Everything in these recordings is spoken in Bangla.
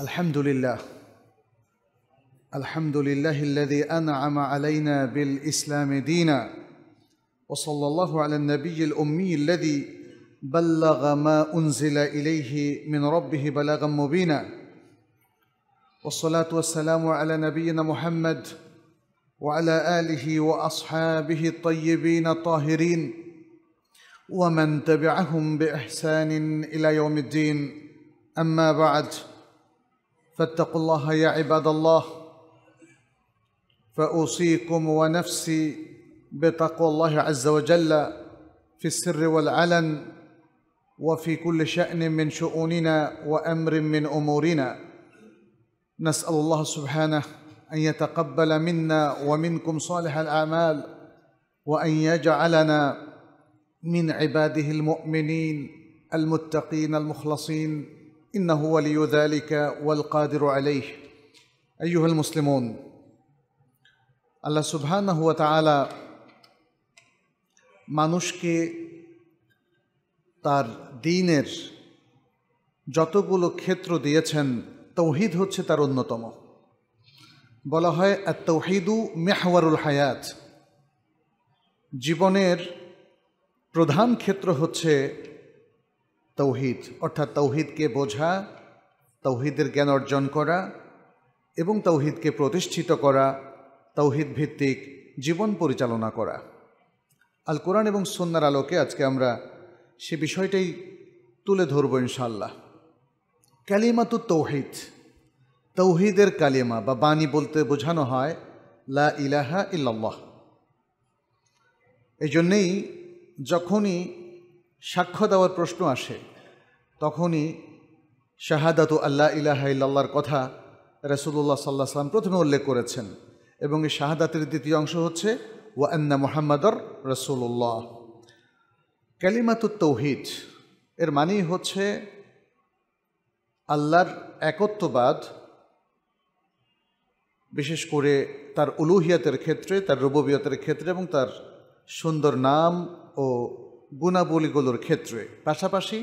الحمد لله الحمد لله الذي أنعم علينا بالإسلام دينا وصلى الله على النبي الأمي الذي بلغ ما أنزل إليه من ربه بلاغا مبينا والصلاة والسلام على نبينا محمد وعلى آله وأصحابه الطيبين الطاهرين ومن تبعهم بإحسان إلى يوم الدين أما بعد فاتقوا الله يا عباد الله فاوصيكم ونفسي بتقوى الله عز وجل في السر والعلن وفي كل شان من شؤوننا وامر من امورنا نسال الله سبحانه ان يتقبل منا ومنكم صالح الاعمال وان يجعلنا من عباده المؤمنين المتقين المخلصين انه ولي ذلك والقادر عليه ايها المسلمون الله سبحانه وتعالى তাআলা মানুষকে তার দিনের যতগুলো ক্ষেত্র দিয়েছেন তৌহিদ হচ্ছে তার অন্যতম বলা হয় আর তৌহিদু মেহওয়ারুল হায়াত জীবনের প্রধান ক্ষেত্র হচ্ছে তৌহিদ অর্থাৎ তৌহিদকে বোঝা তৌহিদের জ্ঞান অর্জন করা এবং তৌহিদকে প্রতিষ্ঠিত করা তৌহিদ ভিত্তিক জীবন পরিচালনা করা আল কোরআন এবং সন্ন্যার আলোকে আজকে আমরা সে বিষয়টাই তুলে ধরব ইনশাল্লাহ কালিমা তো তৌহিদ তৌহিদের কালিমা বা বাণী বলতে বোঝানো হয় লা ইলাহা ইল্লাল্লাহ এই জন্যেই যখনই সাক্ষ্য দেওয়ার প্রশ্ন আসে তখনই শাহাদাতু আল্লাহ ইলাহাইল্লাহর কথা রসুল্লাহ সাল্লাহ সাল্লাম প্রথমে উল্লেখ করেছেন এবং এই শাহাদাতের দ্বিতীয় অংশ হচ্ছে ওয়ান্না মোহাম্মদর রসুল্লাহ ক্যালিমাতুত তৌহিদ এর মানেই হচ্ছে আল্লাহর একত্ববাদ বিশেষ করে তার উলুহিয়াতের ক্ষেত্রে তার রুববিয়তের ক্ষেত্রে এবং তার সুন্দর নাম ও গুণাবলীগুলোর ক্ষেত্রে পাশাপাশি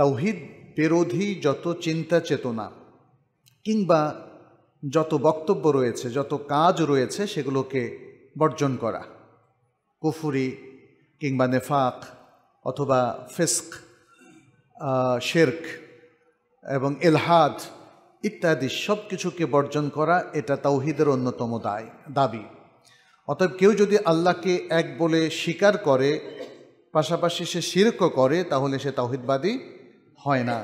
তাওহিদ বিরোধী যত চিন্তা চেতনা কিংবা যত বক্তব্য রয়েছে যত কাজ রয়েছে সেগুলোকে বর্জন করা কুফুরি কিংবা নেফাক অথবা ফেস্ক শেরক এবং এলহাদ ইত্যাদি সব কিছুকে বর্জন করা এটা তাওহিদের অন্যতম দায় দাবি অতএব কেউ যদি আল্লাহকে এক বলে স্বীকার করে পাশাপাশি সে শিরক করে তাহলে সে তাহিদবাদী হয় না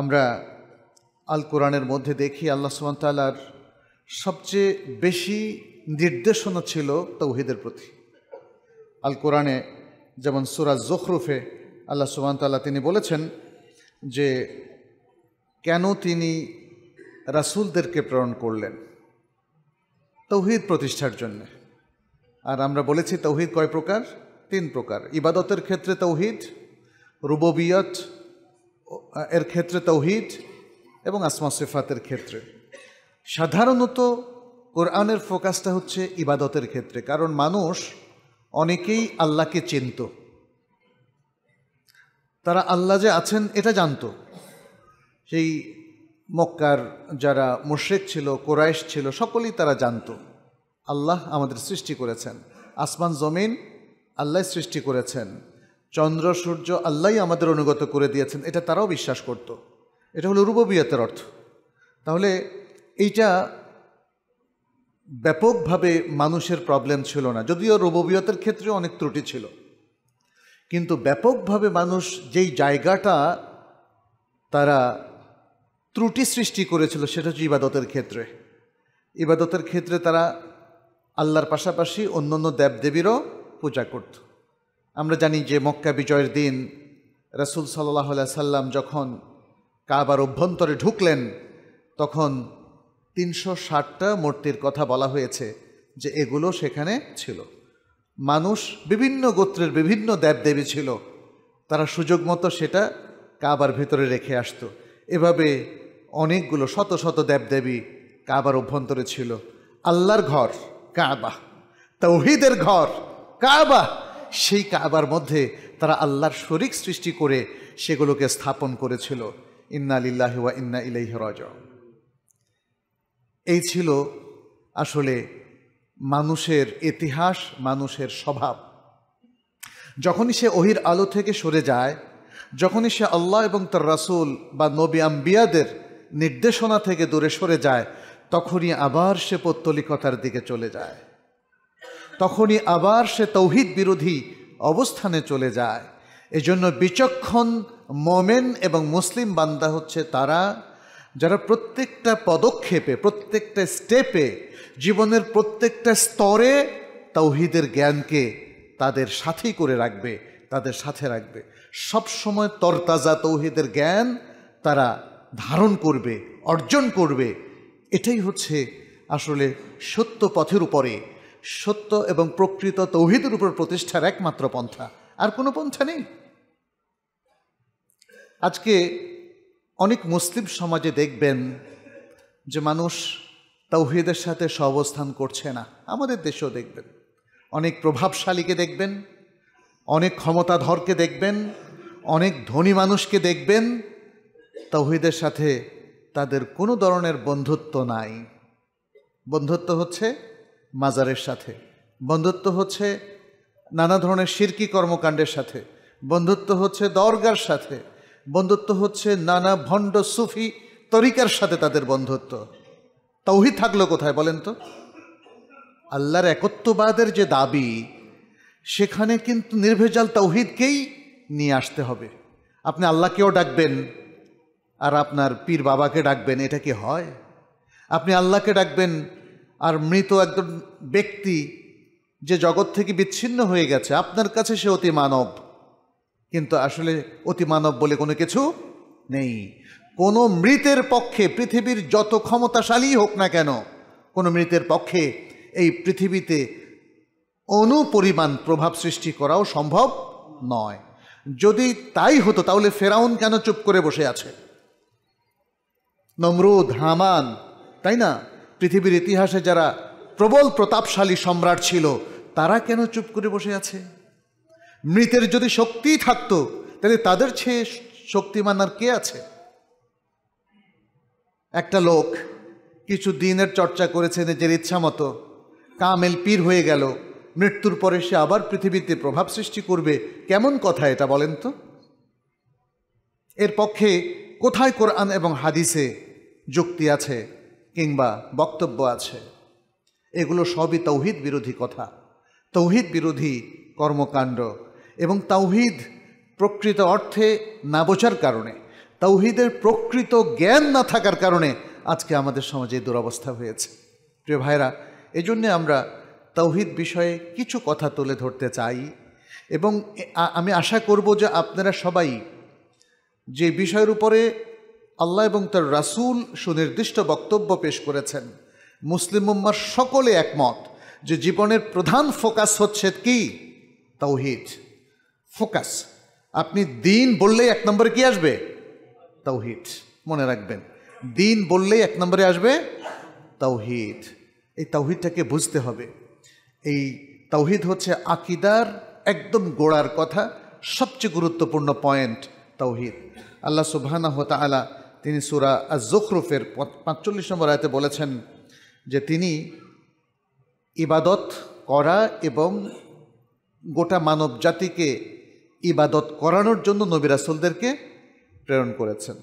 আমরা আল কোরআনের মধ্যে দেখি আল্লাহ সুমতালার সবচেয়ে বেশি নির্দেশনা ছিল তৌহিদের প্রতি আল কোরআনে যেমন সুরাজ জখরুফে আল্লাহ সুবাহতাল্লাহ তিনি বলেছেন যে কেন তিনি রাসুলদেরকে প্রেরণ করলেন তৌহিদ প্রতিষ্ঠার জন্য আর আমরা বলেছি তৌহিদ কয় প্রকার তিন প্রকার ইবাদতের ক্ষেত্রে তৌহিদ রুববিয়ত এর ক্ষেত্রে তৌহিদ এবং আসমা সিফাতের ক্ষেত্রে সাধারণত কোরআনের ফোকাসটা হচ্ছে ইবাদতের ক্ষেত্রে কারণ মানুষ অনেকেই আল্লাহকে চিনত তারা আল্লাহ যে আছেন এটা জানত সেই মক্কার যারা মুর্শেক ছিল কোরাইশ ছিল সকলেই তারা জানত আল্লাহ আমাদের সৃষ্টি করেছেন আসমান জমিন আল্লাহ সৃষ্টি করেছেন চন্দ্র সূর্য আল্লাহ আমাদের অনুগত করে দিয়েছেন এটা তারাও বিশ্বাস করত। এটা হলো রূপবিয়তের অর্থ তাহলে এইটা ব্যাপকভাবে মানুষের প্রবলেম ছিল না যদিও রূপবিয়তের ক্ষেত্রে অনেক ত্রুটি ছিল কিন্তু ব্যাপকভাবে মানুষ যেই জায়গাটা তারা ত্রুটি সৃষ্টি করেছিল সেটা হচ্ছে ইবাদতের ক্ষেত্রে ইবাদতের ক্ষেত্রে তারা আল্লাহর পাশাপাশি অন্য অন্য দেবদেবীরও পূজা করত আমরা জানি যে মক্কা বিজয়ের দিন রাসুল সাল্লাহ সাল্লাম যখন কাবার অভ্যন্তরে ঢুকলেন তখন তিনশো ষাটটা মূর্তির কথা বলা হয়েছে যে এগুলো সেখানে ছিল মানুষ বিভিন্ন গোত্রের বিভিন্ন দেবদেবী ছিল তারা সুযোগ মতো সেটা কাবার ভেতরে রেখে আসতো এভাবে অনেকগুলো শত শত দেবদেবী কাবার অভ্যন্তরে ছিল আল্লাহর ঘর কাবা তৌহিদের ঘর কাবা সেই কাবার মধ্যে তারা আল্লাহর শরিক সৃষ্টি করে সেগুলোকে স্থাপন করেছিল ইন্না লিল্লাহি ওয়া ইন্না ইলাইহ রজ এই ছিল আসলে মানুষের ইতিহাস মানুষের স্বভাব যখনই সে অহির আলো থেকে সরে যায় যখনই সে আল্লাহ এবং তার রাসুল বা নবী আম্বিয়াদের নির্দেশনা থেকে দূরে সরে যায় তখনই আবার সে পত্তলিকতার দিকে চলে যায় তখনই আবার সে তৌহিদ বিরোধী অবস্থানে চলে যায় এজন্য বিচক্ষণ মোমেন এবং মুসলিম বান্দা হচ্ছে তারা যারা প্রত্যেকটা পদক্ষেপে প্রত্যেকটা স্টেপে জীবনের প্রত্যেকটা স্তরে তৌহিদের জ্ঞানকে তাদের সাথেই করে রাখবে তাদের সাথে রাখবে সব সময় তরতাজা তৌহিদের জ্ঞান তারা ধারণ করবে অর্জন করবে এটাই হচ্ছে আসলে সত্য পথের উপরে সত্য এবং প্রকৃত তৌহিদের উপর প্রতিষ্ঠার একমাত্র পন্থা আর কোনো পন্থা নেই আজকে অনেক মুসলিম সমাজে দেখবেন যে মানুষ তৌহিদের সাথে সহবস্থান করছে না আমাদের দেশেও দেখবেন অনেক প্রভাবশালীকে দেখবেন অনেক ক্ষমতাধরকে দেখবেন অনেক ধনী মানুষকে দেখবেন তৌহিদের সাথে তাদের কোনো ধরনের বন্ধুত্ব নাই বন্ধুত্ব হচ্ছে মাজারের সাথে বন্ধুত্ব হচ্ছে নানা ধরনের শিরকি কর্মকাণ্ডের সাথে বন্ধুত্ব হচ্ছে দরগার সাথে বন্ধুত্ব হচ্ছে নানা ভণ্ড সুফি তরিকার সাথে তাদের বন্ধুত্ব তৌহিদ থাকলো কোথায় বলেন তো আল্লাহর একত্ববাদের যে দাবি সেখানে কিন্তু নির্ভেজাল তৌহিদকেই নিয়ে আসতে হবে আপনি আল্লাহকেও ডাকবেন আর আপনার পীর বাবাকে ডাকবেন এটা কি হয় আপনি আল্লাহকে ডাকবেন আর মৃত একজন ব্যক্তি যে জগৎ থেকে বিচ্ছিন্ন হয়ে গেছে আপনার কাছে সে অতি মানব কিন্তু আসলে অতি মানব বলে কোনো কিছু নেই কোনো মৃতের পক্ষে পৃথিবীর যত ক্ষমতাশালী হোক না কেন কোনো মৃতের পক্ষে এই পৃথিবীতে অনুপরিমাণ প্রভাব সৃষ্টি করাও সম্ভব নয় যদি তাই হতো তাহলে ফেরাউন কেন চুপ করে বসে আছে নমরুদ হামান তাই না পৃথিবীর ইতিহাসে যারা প্রবল প্রতাপশালী সম্রাট ছিল তারা কেন চুপ করে বসে আছে মৃতের যদি শক্তি থাকতো তাহলে তাদের চেয়ে শক্তিমান আর কে আছে একটা লোক কিছু দিনের চর্চা করেছে নিজের ইচ্ছা মতো কামেল পীর হয়ে গেল মৃত্যুর পরে সে আবার পৃথিবীতে প্রভাব সৃষ্টি করবে কেমন কথা এটা বলেন তো এর পক্ষে কোথায় কোরআন এবং হাদিসে যুক্তি আছে কিংবা বক্তব্য আছে এগুলো সবই তৌহিদ বিরোধী কথা তৌহিদ বিরোধী কর্মকাণ্ড এবং তাওহিদ প্রকৃত অর্থে না বোঝার কারণে তৌহিদের প্রকৃত জ্ঞান না থাকার কারণে আজকে আমাদের সমাজে দুরবস্থা হয়েছে প্রিয় ভাইরা এজন্যে আমরা তৌহিদ বিষয়ে কিছু কথা তুলে ধরতে চাই এবং আমি আশা করব যে আপনারা সবাই যে বিষয়ের উপরে আল্লাহ এবং তার রাসুল সুনির্দিষ্ট বক্তব্য পেশ করেছেন মুসলিম উম্মার সকলে একমত যে জীবনের প্রধান ফোকাস হচ্ছে কি তৌহিদ ফোকাস আপনি দিন বললেই এক নম্বরে কি আসবে তৌহিদ মনে রাখবেন দিন বললেই এক নম্বরে আসবে তৌহিদ এই তাওহিদটাকে বুঝতে হবে এই তাওহিদ হচ্ছে আকিদার একদম গোড়ার কথা সবচেয়ে গুরুত্বপূর্ণ পয়েন্ট তৌহিদ আল্লাহ হতা তাআলা তিনি সুরা আজখরুফের পাঁচচল্লিশ নম্বর আয়তে বলেছেন যে তিনি ইবাদত করা এবং গোটা মানব জাতিকে ইবাদত করানোর জন্য নবী রাসুলদেরকে প্রেরণ করেছেন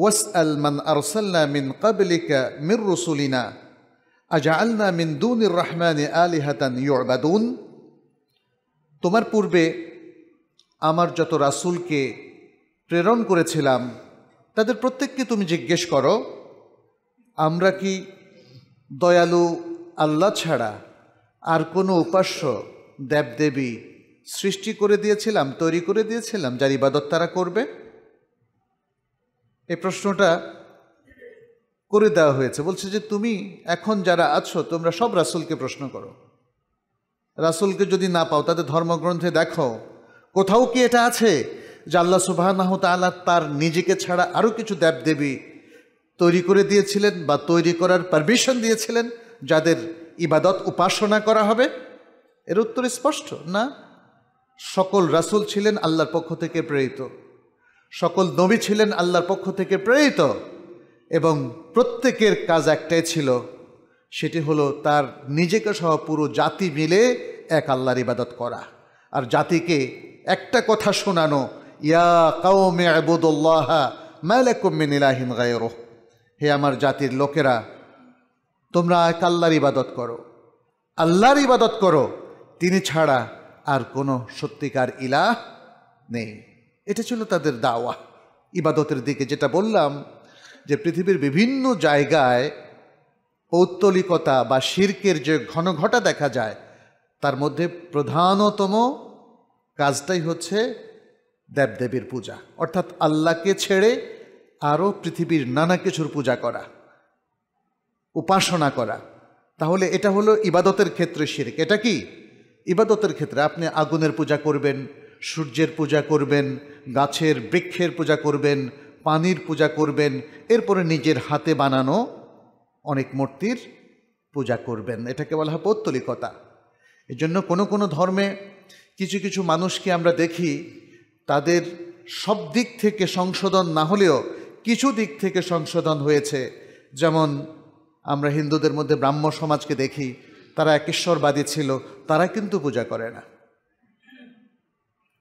ওয়াস আল মান আরসাল্লা মিন কাবলিকা মির রসুলিনা আজা আল্লা মিন দুনির রহমান আলী হাতান ইয়বাদুন তোমার পূর্বে আমার যত রাসুলকে প্রেরণ করেছিলাম তাদের প্রত্যেককে তুমি জিজ্ঞেস করো আমরা কি দয়ালু আল্লাহ ছাড়া আর কোনো উপাস্য দেবদেবী সৃষ্টি করে দিয়েছিলাম তৈরি করে দিয়েছিলাম যার ইবাদত তারা করবে এই প্রশ্নটা করে দেওয়া হয়েছে বলছে যে তুমি এখন যারা আছো তোমরা সব রাসুলকে প্রশ্ন করো রাসুলকে যদি না পাও তাদের ধর্মগ্রন্থে দেখো কোথাও কি এটা আছে যে আল্লাহ সুবাহানাহ তালা তার নিজেকে ছাড়া আরও কিছু দেবদেবী তৈরি করে দিয়েছিলেন বা তৈরি করার পারমিশন দিয়েছিলেন যাদের ইবাদত উপাসনা করা হবে এর উত্তর স্পষ্ট না সকল রাসুল ছিলেন আল্লাহর পক্ষ থেকে প্রেরিত সকল নবী ছিলেন আল্লাহর পক্ষ থেকে প্রেরিত এবং প্রত্যেকের কাজ একটাই ছিল সেটি হলো তার নিজেকে সহ পুরো জাতি মিলে এক আল্লাহর ইবাদত করা আর জাতিকে একটা কথা শোনানো ইয়া ما لكم من ইলাহিন غيره হে আমার জাতির লোকেরা তোমরা এক আল্লাহর ইবাদত করো আল্লাহর ইবাদত করো তিনি ছাড়া আর কোনো সত্যিকার ইলাহ নেই এটা ছিল তাদের দাওয়া ইবাদতের দিকে যেটা বললাম যে পৃথিবীর বিভিন্ন জায়গায় পৌত্তলিকতা বা শির্কের যে ঘন ঘটা দেখা যায় তার মধ্যে প্রধানতম কাজটাই হচ্ছে দেবদেবীর পূজা অর্থাৎ আল্লাহকে ছেড়ে আরও পৃথিবীর নানা কিছুর পূজা করা উপাসনা করা তাহলে এটা হলো ইবাদতের ক্ষেত্রে শিরিক এটা কি ইবাদতের ক্ষেত্রে আপনি আগুনের পূজা করবেন সূর্যের পূজা করবেন গাছের বৃক্ষের পূজা করবেন পানির পূজা করবেন এরপরে নিজের হাতে বানানো অনেক মূর্তির পূজা করবেন এটাকে বলা হয় পৌত্তলিকতা এজন্য কোনো কোনো ধর্মে কিছু কিছু মানুষকে আমরা দেখি তাদের সব দিক থেকে সংশোধন না হলেও কিছু দিক থেকে সংশোধন হয়েছে যেমন আমরা হিন্দুদের মধ্যে ব্রাহ্ম সমাজকে দেখি তারা একেশ্বরবাদী ছিল তারা কিন্তু পূজা করে না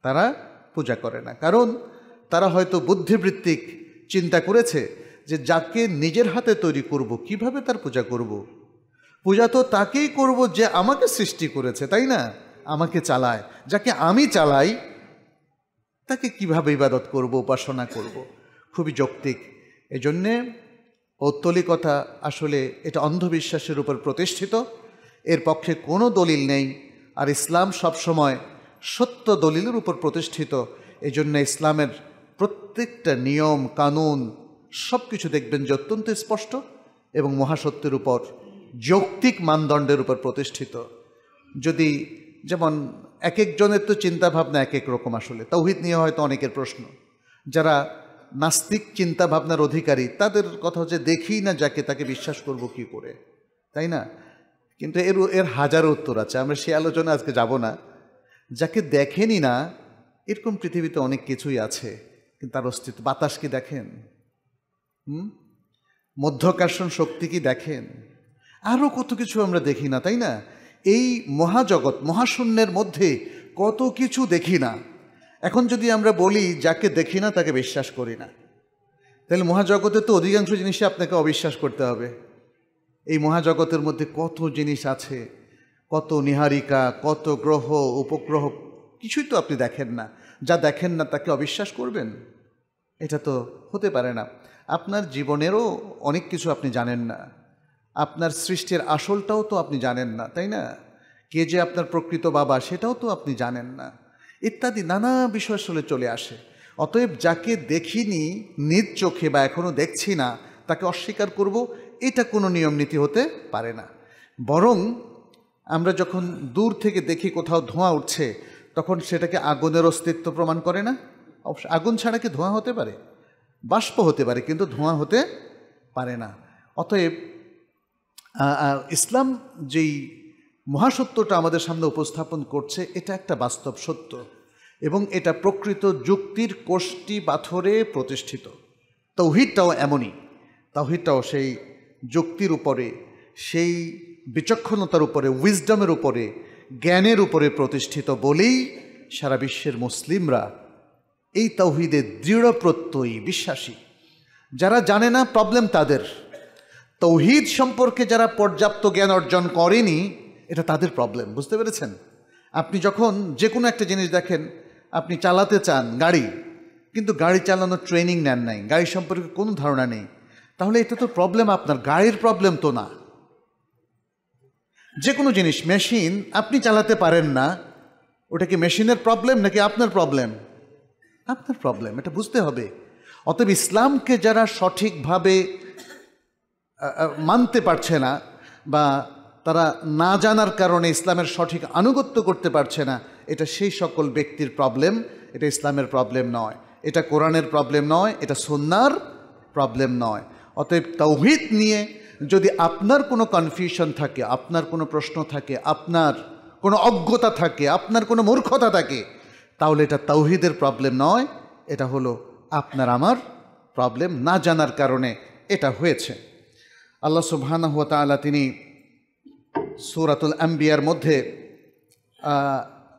তারা পূজা করে না কারণ তারা হয়তো বুদ্ধিবৃত্তিক চিন্তা করেছে যে যাকে নিজের হাতে তৈরি করব কিভাবে তার পূজা করব। পূজা তো তাকেই করব যে আমাকে সৃষ্টি করেছে তাই না আমাকে চালায় যাকে আমি চালাই তাকে কিভাবে ইবাদত করব উপাসনা করব। খুবই যৌক্তিক এজন্যে ঔত্তলিকতা আসলে এটা অন্ধবিশ্বাসের উপর প্রতিষ্ঠিত এর পক্ষে কোনো দলিল নেই আর ইসলাম সবসময় সত্য দলিলের উপর প্রতিষ্ঠিত এজন্য ইসলামের প্রত্যেকটা নিয়ম কানুন সব কিছু দেখবেন যে অত্যন্ত স্পষ্ট এবং মহাসত্যের উপর যৌক্তিক মানদণ্ডের উপর প্রতিষ্ঠিত যদি যেমন এক একজনের তো চিন্তা ভাবনা এক এক রকম আসলে তৌহিদ নিয়ে হয়তো অনেকের প্রশ্ন যারা নাস্তিক চিন্তা ভাবনার অধিকারী তাদের কথা হচ্ছে দেখি না যাকে তাকে বিশ্বাস করব কি করে তাই না কিন্তু এর এর হাজারো উত্তর আছে আমরা সে আলোচনা আজকে যাব না যাকে দেখেনি না এরকম পৃথিবীতে অনেক কিছুই আছে কিন্তু তার অস্তিত্ব বাতাস কি দেখেন হুম মধ্যাকর্ষণ শক্তি কি দেখেন আরও কত কিছু আমরা দেখি না তাই না এই মহাজগৎ মহাশূন্যের মধ্যে কত কিছু দেখি না এখন যদি আমরা বলি যাকে দেখি না তাকে বিশ্বাস করি না তাহলে মহাজগতের তো অধিকাংশ জিনিসে আপনাকে অবিশ্বাস করতে হবে এই মহাজগতের মধ্যে কত জিনিস আছে কত নিহারিকা কত গ্রহ উপগ্রহ কিছুই তো আপনি দেখেন না যা দেখেন না তাকে অবিশ্বাস করবেন এটা তো হতে পারে না আপনার জীবনেরও অনেক কিছু আপনি জানেন না আপনার সৃষ্টির আসলটাও তো আপনি জানেন না তাই না কে যে আপনার প্রকৃত বাবা সেটাও তো আপনি জানেন না ইত্যাদি নানা বিষয় আসলে চলে আসে অতএব যাকে দেখিনি নিজ চোখে বা এখনও দেখছি না তাকে অস্বীকার করব এটা কোনো নিয়ম নীতি হতে পারে না বরং আমরা যখন দূর থেকে দেখি কোথাও ধোঁয়া উঠছে তখন সেটাকে আগুনের অস্তিত্ব প্রমাণ করে না অবশ্য আগুন ছাড়া কি ধোঁয়া হতে পারে বাষ্প হতে পারে কিন্তু ধোঁয়া হতে পারে না অতএব ইসলাম যেই মহাসত্যটা আমাদের সামনে উপস্থাপন করছে এটা একটা বাস্তব সত্য এবং এটা প্রকৃত যুক্তির কোষ্টি পাথরে প্রতিষ্ঠিত তৌহিদটাও এমনই তৌহিদটাও সেই যুক্তির উপরে সেই বিচক্ষণতার উপরে উইজডমের উপরে জ্ঞানের উপরে প্রতিষ্ঠিত বলেই সারা বিশ্বের মুসলিমরা এই তৌহিদে দৃঢ় প্রত্যয়ী বিশ্বাসী যারা জানে না প্রবলেম তাদের তৌহিদ সম্পর্কে যারা পর্যাপ্ত জ্ঞান অর্জন করেনি এটা তাদের প্রবলেম বুঝতে পেরেছেন আপনি যখন যে কোনো একটা জিনিস দেখেন আপনি চালাতে চান গাড়ি কিন্তু গাড়ি চালানোর ট্রেনিং নেন নাই গাড়ি সম্পর্কে কোনো ধারণা নেই তাহলে এটা তো প্রবলেম আপনার গাড়ির প্রবলেম তো না যে কোনো জিনিস মেশিন আপনি চালাতে পারেন না ওটা কি মেশিনের প্রবলেম নাকি আপনার প্রবলেম আপনার প্রবলেম এটা বুঝতে হবে অতএব ইসলামকে যারা সঠিকভাবে মানতে পারছে না বা তারা না জানার কারণে ইসলামের সঠিক আনুগত্য করতে পারছে না এটা সেই সকল ব্যক্তির প্রবলেম এটা ইসলামের প্রবলেম নয় এটা কোরআনের প্রবলেম নয় এটা সন্ন্যার প্রবলেম নয় অতএব তৌহিদ নিয়ে যদি আপনার কোনো কনফিউশন থাকে আপনার কোনো প্রশ্ন থাকে আপনার কোনো অজ্ঞতা থাকে আপনার কোনো মূর্খতা থাকে তাহলে এটা তৌহিদের প্রবলেম নয় এটা হলো আপনার আমার প্রবলেম না জানার কারণে এটা হয়েছে আল্লাহ সুবহানা হুয়া তালা তিনি সুরাতুল আম্বিয়ার মধ্যে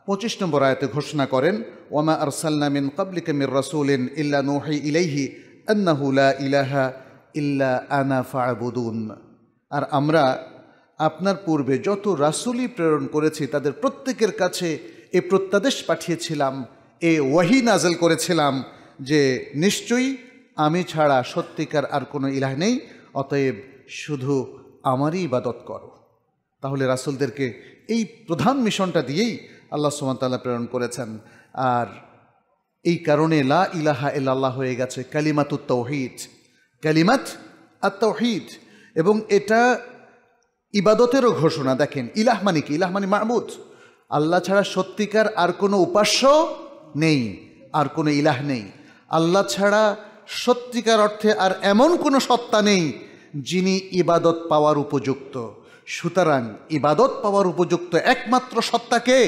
পঁচিশ নম্বর আয়তে ঘোষণা করেন ওমা আরসাল্লামিন কাবলিকে মির রসুলিন ইল্লা নোহাই ইলাইহি আন্নাহুলা ইলাহা ইল্লা আনা ফাবুদুন আর আমরা আপনার পূর্বে যত রাসুলি প্রেরণ করেছি তাদের প্রত্যেকের কাছে এ প্রত্যাদেশ পাঠিয়েছিলাম এ ওয়াহি নাজেল করেছিলাম যে নিশ্চয়ই আমি ছাড়া সত্যিকার আর কোনো ইলাহ নেই অতএব শুধু আমারই ইবাদত করো তাহলে রাসুলদেরকে এই প্রধান মিশনটা দিয়েই আল্লাহ সুমতাল্লাহ প্রেরণ করেছেন আর এই কারণে লা ইলাহা এল্লাহ হয়ে গেছে কালিমাতুত তৌহিদ কালিমাত আর এবং এটা ইবাদতেরও ঘোষণা দেখেন ইলাহ মানে কি ইলাহ মানে মাহমুদ আল্লাহ ছাড়া সত্যিকার আর কোনো উপাস্য নেই আর কোনো ইলাহ নেই আল্লাহ ছাড়া সত্যিকার অর্থে আর এমন কোনো সত্তা নেই যিনি ইবাদত পাওয়ার উপযুক্ত সুতরাং ইবাদত পাওয়ার উপযুক্ত একমাত্র সত্তাকে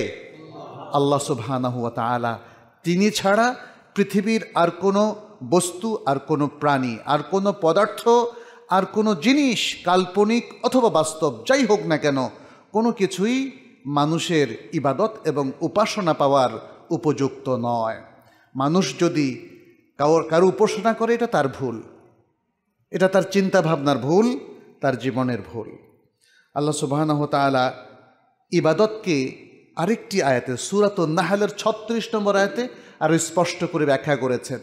আল্লাহ সুবহানাহুয়া তালা তিনি ছাড়া পৃথিবীর আর কোনো বস্তু আর কোনো প্রাণী আর কোনো পদার্থ আর কোনো জিনিস কাল্পনিক অথবা বাস্তব যাই হোক না কেন কোনো কিছুই মানুষের ইবাদত এবং উপাসনা পাওয়ার উপযুক্ত নয় মানুষ যদি কারো উপাসনা করে এটা তার ভুল এটা তার চিন্তা ভাবনার ভুল তার জীবনের ভুল আল্লাহ সুবাহ তালা ইবাদতকে আরেকটি আয়াতে সুরাত নাহালের ছত্রিশ নম্বর আয়াতে আরও স্পষ্ট করে ব্যাখ্যা করেছেন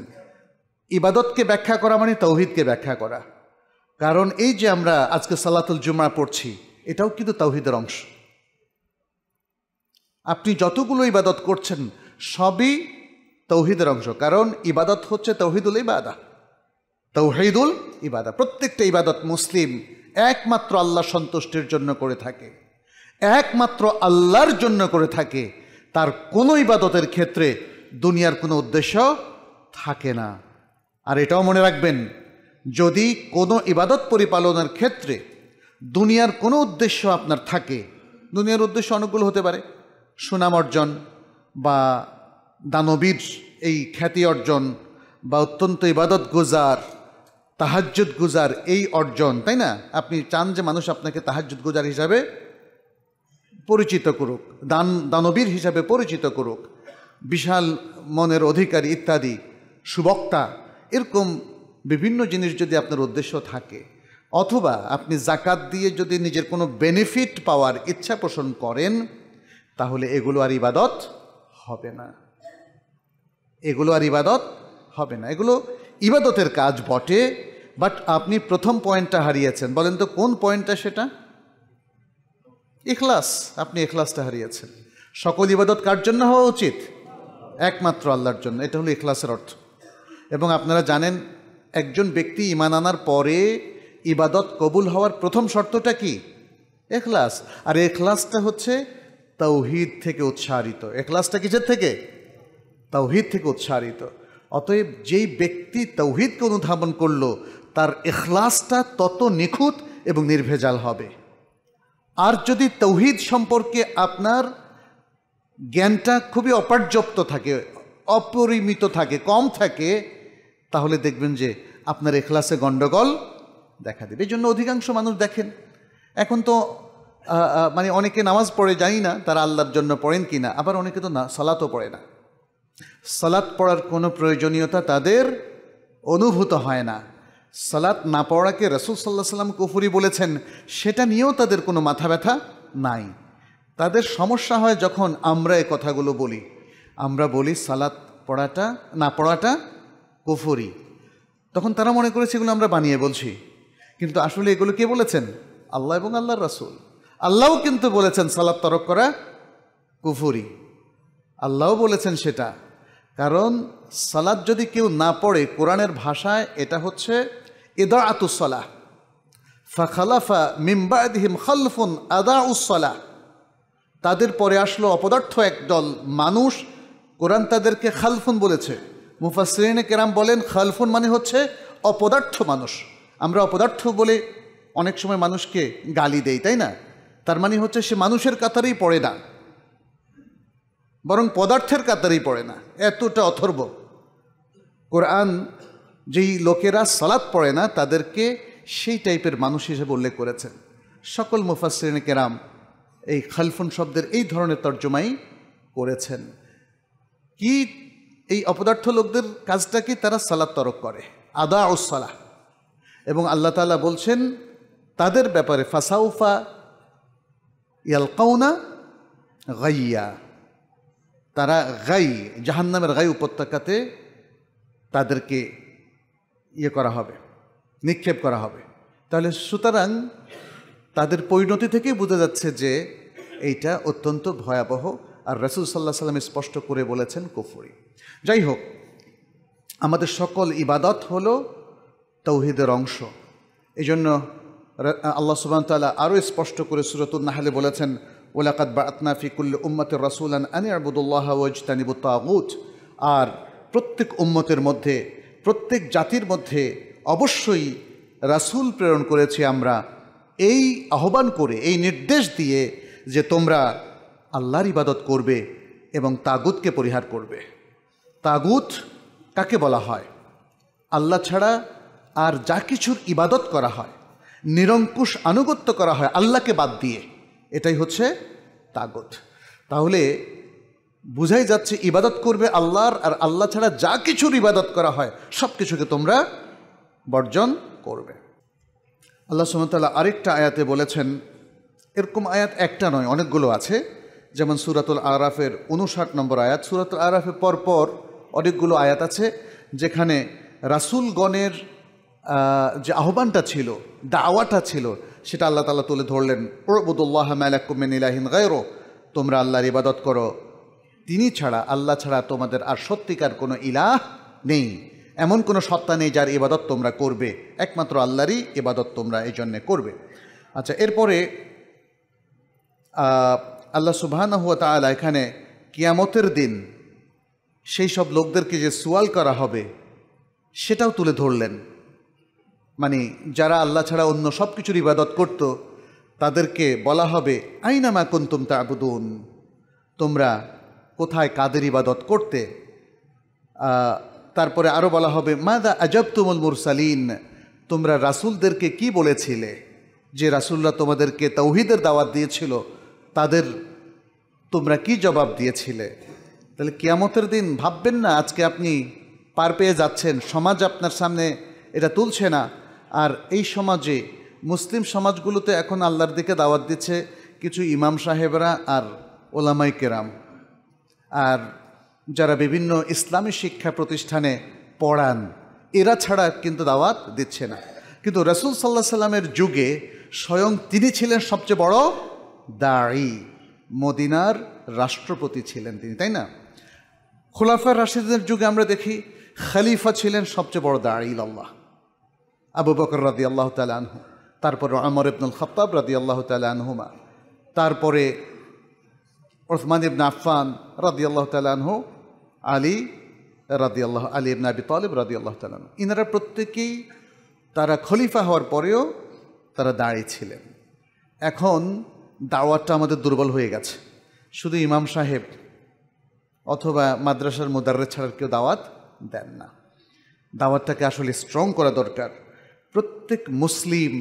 ইবাদতকে ব্যাখ্যা করা মানে তৌহিদকে ব্যাখ্যা করা কারণ এই যে আমরা আজকে সালাতুল জুমা পড়ছি এটাও কিন্তু তৌহিদের অংশ আপনি যতগুলো ইবাদত করছেন সবই তৌহিদের অংশ কারণ ইবাদত হচ্ছে তৌহিদুল ইবাদা তৌহিদুল ইবাদত প্রত্যেকটা ইবাদত মুসলিম একমাত্র আল্লাহ সন্তুষ্টির জন্য করে থাকে একমাত্র আল্লাহর জন্য করে থাকে তার কোনো ইবাদতের ক্ষেত্রে দুনিয়ার কোনো উদ্দেশ্য থাকে না আর এটাও মনে রাখবেন যদি কোনো ইবাদত পরিপালনের ক্ষেত্রে দুনিয়ার কোনো উদ্দেশ্য আপনার থাকে দুনিয়ার উদ্দেশ্য অনেকগুলো হতে পারে সুনাম অর্জন বা দানবীর এই খ্যাতি অর্জন বা অত্যন্ত ইবাদত গুজার তাহাজ্জুদ গুজার এই অর্জন তাই না আপনি চান যে মানুষ আপনাকে তাহাজ্জুদ গুজার হিসাবে পরিচিত করুক দান দানবীর হিসাবে পরিচিত করুক বিশাল মনের অধিকারী ইত্যাদি সুবক্তা এরকম বিভিন্ন জিনিস যদি আপনার উদ্দেশ্য থাকে অথবা আপনি জাকাত দিয়ে যদি নিজের কোনো বেনিফিট পাওয়ার ইচ্ছা পোষণ করেন তাহলে এগুলো আর ইবাদত হবে না এগুলো আর ইবাদত হবে না এগুলো ইবাদতের কাজ বটে বাট আপনি প্রথম পয়েন্টটা হারিয়েছেন বলেন তো কোন পয়েন্টটা সেটা ইখলাস আপনি এখলাসটা হারিয়েছেন সকল ইবাদত কার জন্য হওয়া উচিত একমাত্র আল্লাহর জন্য এটা হলো ইখলাসের অর্থ এবং আপনারা জানেন একজন ব্যক্তি ইমান আনার পরে ইবাদত কবুল হওয়ার প্রথম শর্তটা কি এখলাস আর এখলাসটা হচ্ছে তাওহিদ থেকে উৎসাহিত এখলাসটা কিসের থেকে তাওহিদ থেকে উৎসাহিত অতএব যেই ব্যক্তি তৌহিদকে অনুধাবন করল তার এখলাসটা তত নিখুঁত এবং নির্ভেজাল হবে আর যদি তৌহিদ সম্পর্কে আপনার জ্ঞানটা খুবই অপর্যাপ্ত থাকে অপরিমিত থাকে কম থাকে তাহলে দেখবেন যে আপনার এখলাসে গণ্ডগোল দেখা দেবে এই জন্য অধিকাংশ মানুষ দেখেন এখন তো মানে অনেকে নামাজ পড়ে জানি না তারা আল্লাহর জন্য পড়েন কি না আবার অনেকে তো না সালাতও পড়ে না সালাত পড়ার কোনো প্রয়োজনীয়তা তাদের অনুভূত হয় না সালাত না পড়াকে রসুল সাল্লাহ সাল্লাম কুফুরি বলেছেন সেটা নিয়েও তাদের কোনো মাথা ব্যথা নাই তাদের সমস্যা হয় যখন আমরা এ কথাগুলো বলি আমরা বলি সালাত পড়াটা না পড়াটা কুফুরি তখন তারা মনে করেছে এগুলো আমরা বানিয়ে বলছি কিন্তু আসলে এগুলো কে বলেছেন আল্লাহ এবং আল্লাহর রাসুল আল্লাহও কিন্তু বলেছেন সালাদ তরক করা কুফুরি আল্লাহও বলেছেন সেটা কারণ সালাদ যদি কেউ না পড়ে কোরআনের ভাষায় এটা হচ্ছে এদা আতুসলাহ ফাখালাফা মিম্বাদিহিম খালফুন আদা উসলাহ তাদের পরে আসলো অপদার্থ একদল মানুষ কোরআন তাদেরকে খালফুন বলেছে মুফাসরিনে কেরাম বলেন খালফুন মানে হচ্ছে অপদার্থ মানুষ আমরা অপদার্থ বলে অনেক সময় মানুষকে গালি দেই তাই না তার মানে হচ্ছে সে মানুষের কাতারেই পড়ে না বরং পদার্থের কাতারেই পড়ে না এতটা অথর্ব কোরআন যেই লোকেরা সালাদ পড়ে না তাদেরকে সেই টাইপের মানুষ হিসেবে উল্লেখ করেছেন সকল মুফাসরিন কেরাম এই খালফুন শব্দের এই ধরনের তর্জমাই করেছেন কি এই অপদার্থ লোকদের কাজটা কি তারা সালাদ তরক করে আদা সালাহ এবং আল্লাহ তালা বলছেন তাদের ব্যাপারে ফাসাউফা ইয়ালকাউনা গাইয়া তারা গাই জাহান্নামের গাই উপত্যকাতে তাদেরকে ইয়ে করা হবে নিক্ষেপ করা হবে তাহলে সুতরাং তাদের পরিণতি থেকেই বোঝা যাচ্ছে যে এইটা অত্যন্ত ভয়াবহ আর রসুল সাল্লাহ সাল্লাম স্পষ্ট করে বলেছেন কুফুরি যাই হোক আমাদের সকল ইবাদত হলো তৌহিদের অংশ এই জন্য আল্লাহ সুবান তাল্লাহ আরও স্পষ্ট করে সুরতুল নাহালে বলেছেন ওলাকাত বাতনা ফিকুল উম্মতের রসুলান আনি আবুদুল্লাহ ওয়াজতানিবু তাগুত আর প্রত্যেক উম্মতের মধ্যে প্রত্যেক জাতির মধ্যে অবশ্যই রাসুল প্রেরণ করেছি আমরা এই আহ্বান করে এই নির্দেশ দিয়ে যে তোমরা আল্লাহর ইবাদত করবে এবং তাগুতকে পরিহার করবে তাগুত কাকে বলা হয় আল্লাহ ছাড়া আর যা কিছুর ইবাদত করা হয় নিরঙ্কুশ আনুগত্য করা হয় আল্লাহকে বাদ দিয়ে এটাই হচ্ছে তাগত তাহলে বুঝাই যাচ্ছে ইবাদত করবে আল্লাহর আর আল্লাহ ছাড়া যা কিছুর ইবাদত করা হয় সব কিছুকে তোমরা বর্জন করবে আল্লাহ সুমতাল্লাহ আরেকটা আয়াতে বলেছেন এরকম আয়াত একটা নয় অনেকগুলো আছে যেমন সুরাতুল আরাফের উনষাট নম্বর আয়াত সুরাতুল আরাফের পরপর অনেকগুলো আয়াত আছে যেখানে রাসুলগণের যে আহ্বানটা ছিল দাওয়াটা ছিল সেটা আল্লাহ তালা তুলে ধরলেন ওরবুদুল্লাহ মালাকুমিন তোমরা আল্লাহর ইবাদত করো তিনি ছাড়া আল্লাহ ছাড়া তোমাদের আর সত্যিকার কোনো ইলাহ নেই এমন কোনো সত্তা নেই যার ইবাদত তোমরা করবে একমাত্র আল্লাহরই ইবাদত তোমরা এই জন্যে করবে আচ্ছা এরপরে আল্লাহ সুবাহান হুয়া তালা এখানে কিয়ামতের দিন সেই সব লোকদেরকে যে সুয়াল করা হবে সেটাও তুলে ধরলেন মানে যারা আল্লাহ ছাড়া অন্য সব কিছুর ইবাদত করত তাদেরকে বলা হবে আইনামা কুন্তুম তাবুদুন তোমরা কোথায় কাদের ইবাদত করতে তারপরে আরও বলা হবে মাদা আজবতুমুল মুরসালিন তোমরা রাসুলদেরকে কি বলেছিলে যে রাসুল্লাহ তোমাদেরকে তৌহিদের দাওয়াত দিয়েছিল তাদের তোমরা কি জবাব দিয়েছিলে তাহলে কিয়ামতের দিন ভাববেন না আজকে আপনি পার পেয়ে যাচ্ছেন সমাজ আপনার সামনে এটা তুলছে না আর এই সমাজে মুসলিম সমাজগুলোতে এখন আল্লাহর দিকে দাওয়াত দিচ্ছে কিছু ইমাম সাহেবরা আর ওলামাই কেরাম আর যারা বিভিন্ন ইসলামী শিক্ষা প্রতিষ্ঠানে পড়ান এরা ছাড়া কিন্তু দাওয়াত দিচ্ছে না কিন্তু রসুল সাল্লাহ সাল্লামের যুগে স্বয়ং তিনি ছিলেন সবচেয়ে বড় দাড়ি মদিনার রাষ্ট্রপতি ছিলেন তিনি তাই না খোলাফা রাশিদের যুগে আমরা দেখি খালিফা ছিলেন সবচেয়ে বড় দাঁড়িল আল্লাহ আবু বকর রাজি আল্লাহ তাল আনহু তারপরে আমর ইবনুল খত্তাব রাজি আল্লাহ তাল তারপরে ওসমান ইবন আফান রাদি আল্লাহ তাল আনহু আলী রাদি আল্লাহ আলী ইবন আবি তালিব রাজি আল্লাহ তাল ইনারা প্রত্যেকেই তারা খলিফা হওয়ার পরেও তারা দাঁড়িয়ে ছিলেন এখন দাওয়াতটা আমাদের দুর্বল হয়ে গেছে শুধু ইমাম সাহেব অথবা মাদ্রাসার মোদার্রে ছাড়ার কেউ দাওয়াত দেন না দাওয়াতটাকে আসলে স্ট্রং করা দরকার প্রত্যেক মুসলিম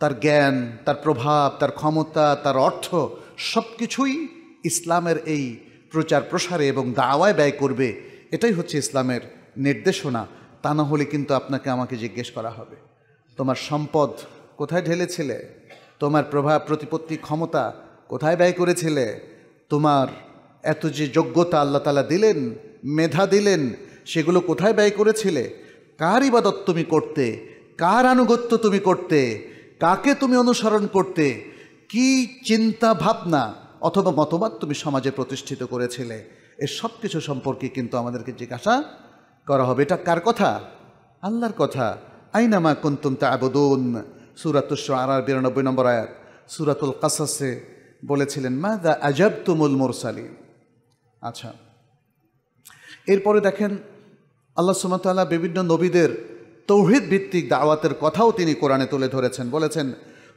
তার জ্ঞান তার প্রভাব তার ক্ষমতা তার অর্থ সব কিছুই ইসলামের এই প্রচার প্রসারে এবং দাওয়ায় ব্যয় করবে এটাই হচ্ছে ইসলামের নির্দেশনা তা না হলে কিন্তু আপনাকে আমাকে জিজ্ঞেস করা হবে তোমার সম্পদ কোথায় ঢেলেছিলে তোমার প্রভাব প্রতিপত্তি ক্ষমতা কোথায় ব্যয় করেছিলে তোমার এত যে যোগ্যতা আল্লাহ তালা দিলেন মেধা দিলেন সেগুলো কোথায় ব্যয় করেছিলে কার ইবাদত তুমি করতে কার আনুগত্য তুমি করতে কাকে তুমি অনুসরণ করতে কি চিন্তা ভাবনা অথবা মতবাদ তুমি সমাজে প্রতিষ্ঠিত করেছিলে এর সব কিছু সম্পর্কে কিন্তু আমাদেরকে জিজ্ঞাসা করা হবে এটা কার কথা আল্লাহর কথা আইনামা কুন্তুম তা আবদুন সুরাতুস আর বিরানব্বই নম্বর আয়াত সুরাতুল কাসাসে বলেছিলেন মা দা আজাব তুমুল মোরসালিন আচ্ছা এরপরে দেখেন আল্লাহ সুমতাল্লাহ বিভিন্ন নবীদের তৌহিদ ভিত্তিক দাওয়াতের কথাও তিনি কোরআনে তুলে ধরেছেন বলেছেন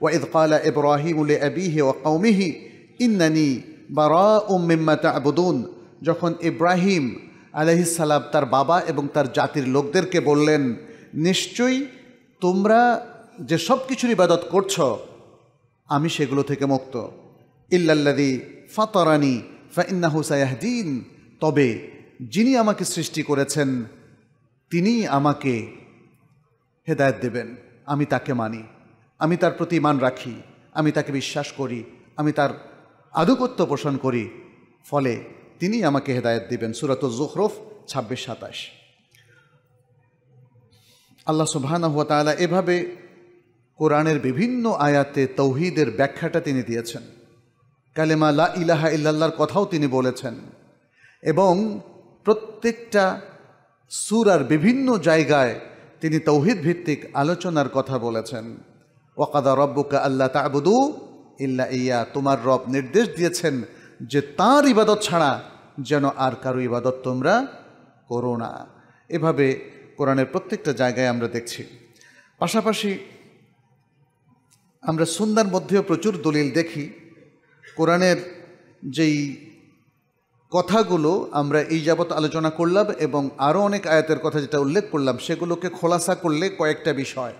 ওয়াঈদ কালা ইব্রাহিমুল আবিহি ও কৌমিহি ইন্নানি বা রিম্মা আবুদুন যখন ইব্রাহিম আলহিসাল্লাম তার বাবা এবং তার জাতির লোকদেরকে বললেন নিশ্চয়ই তোমরা যে সব কিছুর ইবাদত করছ আমি সেগুলো থেকে মুক্ত ইল্লাল্লাদি ফাতরানি ফাইন্না হুসায়াহদিন তবে যিনি আমাকে সৃষ্টি করেছেন তিনি আমাকে হেদায়ত দেবেন আমি তাকে মানি আমি তার প্রতি মান রাখি আমি তাকে বিশ্বাস করি আমি তার আধুপত্য পোষণ করি ফলে তিনি আমাকে হেদায়ত দিবেন সুরাত জোহরফ ছাব্বিশ সাতাশ আল্লাহ সুবহান হুয়া এভাবে কোরআনের বিভিন্ন আয়াতে তৌহিদের ব্যাখ্যাটা তিনি দিয়েছেন কালেমা লা ইলাহা ইল্লাহর কথাও তিনি বলেছেন এবং প্রত্যেকটা সুরার বিভিন্ন জায়গায় তিনি তৌহিদ ভিত্তিক আলোচনার কথা বলেছেন ওয়াকাদা রব্বুকা আল্লাহ তাবুদু ইল্লা ইয়া তোমার রব নির্দেশ দিয়েছেন যে তার ইবাদত ছাড়া যেন আর কারো ইবাদত তোমরা করো না এভাবে কোরআনের প্রত্যেকটা জায়গায় আমরা দেখছি পাশাপাশি আমরা সুন্দর মধ্যেও প্রচুর দলিল দেখি কোরআনের যেই কথাগুলো আমরা এই যাবৎ আলোচনা করলাম এবং আরও অনেক আয়াতের কথা যেটা উল্লেখ করলাম সেগুলোকে খোলাসা করলে কয়েকটা বিষয়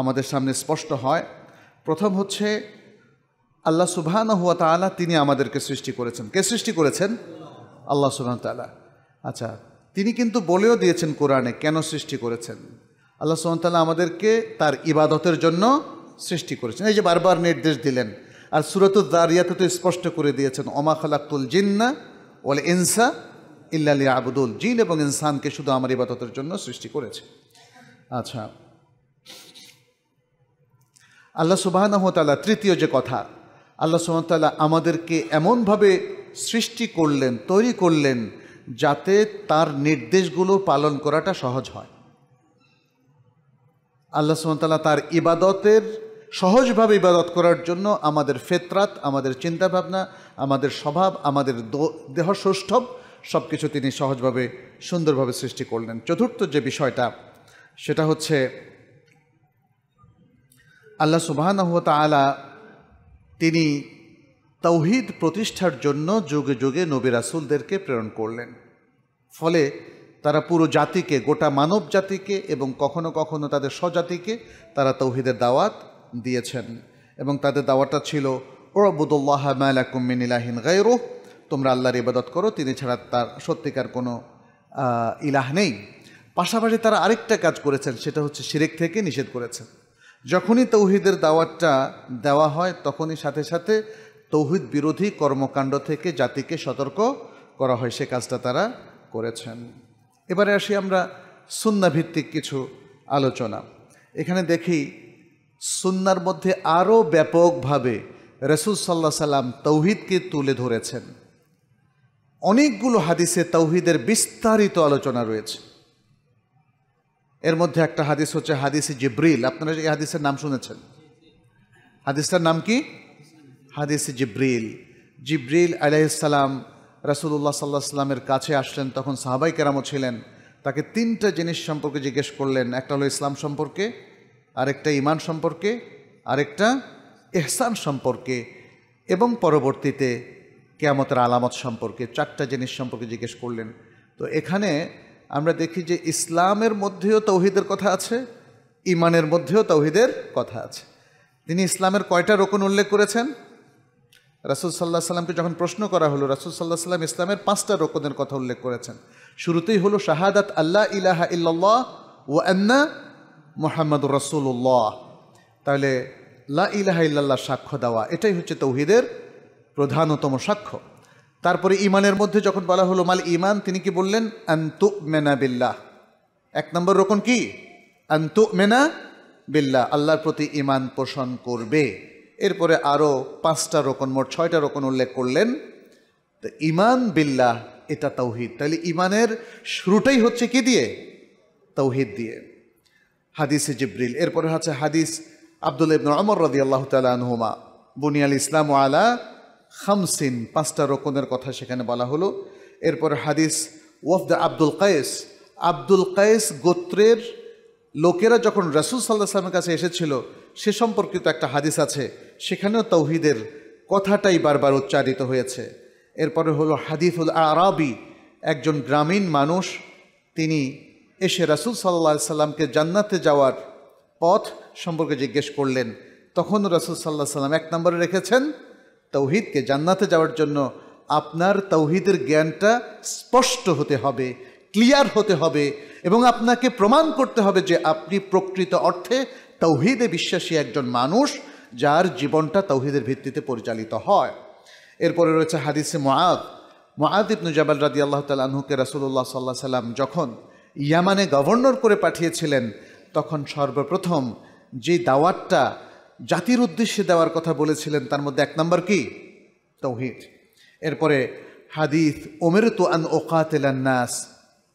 আমাদের সামনে স্পষ্ট হয় প্রথম হচ্ছে আল্লাহ সুবহান হুয়া তালা তিনি আমাদেরকে সৃষ্টি করেছেন কে সৃষ্টি করেছেন আল্লাহ সুবহান তালা আচ্ছা তিনি কিন্তু বলেও দিয়েছেন কোরআনে কেন সৃষ্টি করেছেন আল্লাহ সুবহান তালা আমাদেরকে তার ইবাদতের জন্য সৃষ্টি করেছেন এই যে বারবার নির্দেশ দিলেন আর সুরতুদ্দারিয়াতে তো স্পষ্ট করে দিয়েছেন ওমা খালাক্তুল জিন্না ওয়াল ইনসা ইল্লা আবুদুল জিন এবং ইনসানকে শুধু আমার ইবাদতের জন্য সৃষ্টি করেছে আচ্ছা আল্লাহ সুবাহানহতালা তৃতীয় যে কথা আল্লাহ সুবাহতাল্লাহ আমাদেরকে এমনভাবে সৃষ্টি করলেন তৈরি করলেন যাতে তার নির্দেশগুলো পালন করাটা সহজ হয় আল্লাহ সুবাহতাল্লাহ তার ইবাদতের সহজভাবে ইবাদত করার জন্য আমাদের ফেতরাত আমাদের চিন্তাভাবনা আমাদের স্বভাব আমাদের দেহ সৌষ্ঠব সব কিছু তিনি সহজভাবে সুন্দরভাবে সৃষ্টি করলেন চতুর্থ যে বিষয়টা সেটা হচ্ছে আল্লাহ সুবাহানহত আলা তিনি তৌহিদ প্রতিষ্ঠার জন্য যুগে যুগে নবী রাসুলদেরকে প্রেরণ করলেন ফলে তারা পুরো জাতিকে গোটা মানব জাতিকে এবং কখনো কখনো তাদের স্বজাতিকে তারা তৌহিদের দাওয়াত দিয়েছেন এবং তাদের দাওয়াটা ছিল ওরবুদুল্লাহ মালাকুমিন ইলাহিন গাইরু তোমরা আল্লাহর ইবাদত করো তিনি ছাড়া তার সত্যিকার কোনো ইলাহ নেই পাশাপাশি তারা আরেকটা কাজ করেছেন সেটা হচ্ছে শিরিক থেকে নিষেধ করেছেন যখনই তৌহিদের দাওয়াতটা দেওয়া হয় তখনই সাথে সাথে তৌহিদ বিরোধী কর্মকাণ্ড থেকে জাতিকে সতর্ক করা হয় সে কাজটা তারা করেছেন এবারে আসি আমরা সুন্নাভিত্তিক কিছু আলোচনা এখানে দেখি সুন্নার মধ্যে আরও ব্যাপকভাবে রসুল সাল্লা সাল্লাম তৌহিদকে তুলে ধরেছেন অনেকগুলো হাদিসে তৌহিদের বিস্তারিত আলোচনা রয়েছে এর মধ্যে একটা হাদিস হচ্ছে হাদিস জিব্রিল আপনারা এই হাদিসের নাম শুনেছেন হাদিসটার নাম কি হাদিস জিব্রিল জিব্রিল আলাইসালাম রসুল্লাহ সাল্লাহ সাল্লামের কাছে আসলেন তখন সাহাবাই কেরামও ছিলেন তাকে তিনটা জিনিস সম্পর্কে জিজ্ঞেস করলেন একটা হলো ইসলাম সম্পর্কে আরেকটা ইমান সম্পর্কে আরেকটা এহসান সম্পর্কে এবং পরবর্তীতে কেয়ামতের আলামত সম্পর্কে চারটা জিনিস সম্পর্কে জিজ্ঞেস করলেন তো এখানে আমরা দেখি যে ইসলামের মধ্যেও তৌহিদের কথা আছে ইমানের মধ্যেও তৌহিদের কথা আছে তিনি ইসলামের কয়টা রোকন উল্লেখ করেছেন রাসুল সাল্লাহ সাল্লামকে যখন প্রশ্ন করা হলো রাসুল সাল্লাহ সাল্লাম ইসলামের পাঁচটা রোকনের কথা উল্লেখ করেছেন শুরুতেই হলো শাহাদাত আল্লাহ ইলাহা ইল্লাল্লাহ ও আন্না মোহাম্মদুর রসুল্লাহ তাহলে লা ইলাহা সাক্ষ্য দেওয়া এটাই হচ্ছে তৌহিদের প্রধানতম সাক্ষ্য তারপরে ইমানের মধ্যে যখন বলা হলো মাল ইমান তিনি কি বললেন আন্তু মেনা বিল্লাহ এক নম্বর রকম কি আন্তু মেনা বিল্লাহ আল্লাহর প্রতি ইমান পোষণ করবে এরপরে আরও পাঁচটা রকম মোট ছয়টা রকম উল্লেখ করলেন তো ইমান বিল্লাহ এটা তৌহিদ তাহলে ইমানের শুরুটাই হচ্ছে কি দিয়ে তৌহিদ দিয়ে হাদিসে জিব্রিল এরপরে হচ্ছে হাদিস আবদুল ইবন অমর রদি আল্লাহ তালহুমা বুনিয়াল ইসলাম আলা খামসিন পাঁচটা রোকনের কথা সেখানে বলা হলো এরপর হাদিস ওয়ফদ আব্দুল কায়েস আব্দুল কায়েস গোত্রের লোকেরা যখন রাসুল সাল্লাহ সালামের কাছে এসেছিল সে সম্পর্কিত একটা হাদিস আছে সেখানেও তৌহিদের কথাটাই বারবার উচ্চারিত হয়েছে এরপরে হলো হাদিফুল আরবি একজন গ্রামীণ মানুষ তিনি এসে রাসুল সাল্লা সাল্লামকে জান্নাতে যাওয়ার পথ সম্পর্কে জিজ্ঞেস করলেন তখন রাসুল সাল্লাহ সাল্লাম এক নম্বরে রেখেছেন তৌহিদকে জান্নাতে যাওয়ার জন্য আপনার তৌহিদের জ্ঞানটা স্পষ্ট হতে হবে ক্লিয়ার হতে হবে এবং আপনাকে প্রমাণ করতে হবে যে আপনি প্রকৃত অর্থে তৌহিদে বিশ্বাসী একজন মানুষ যার জীবনটা তৌহিদের ভিত্তিতে পরিচালিত হয় এরপরে রয়েছে হাদিসে মোয়াদ মোয়াদ ইবনু জাবাল রাদি আল্লাহ তাল রাসুল্লাহ সাল্লাহ সাল্লাম যখন ইয়ামানে গভর্নর করে পাঠিয়েছিলেন তখন সর্বপ্রথম যে দাওয়াতটা জাতির উদ্দেশ্যে দেওয়ার কথা বলেছিলেন তার মধ্যে এক নম্বর কি তৌহিদ এরপরে হাদিস ওমের তু আন ওকাতেলান্নাস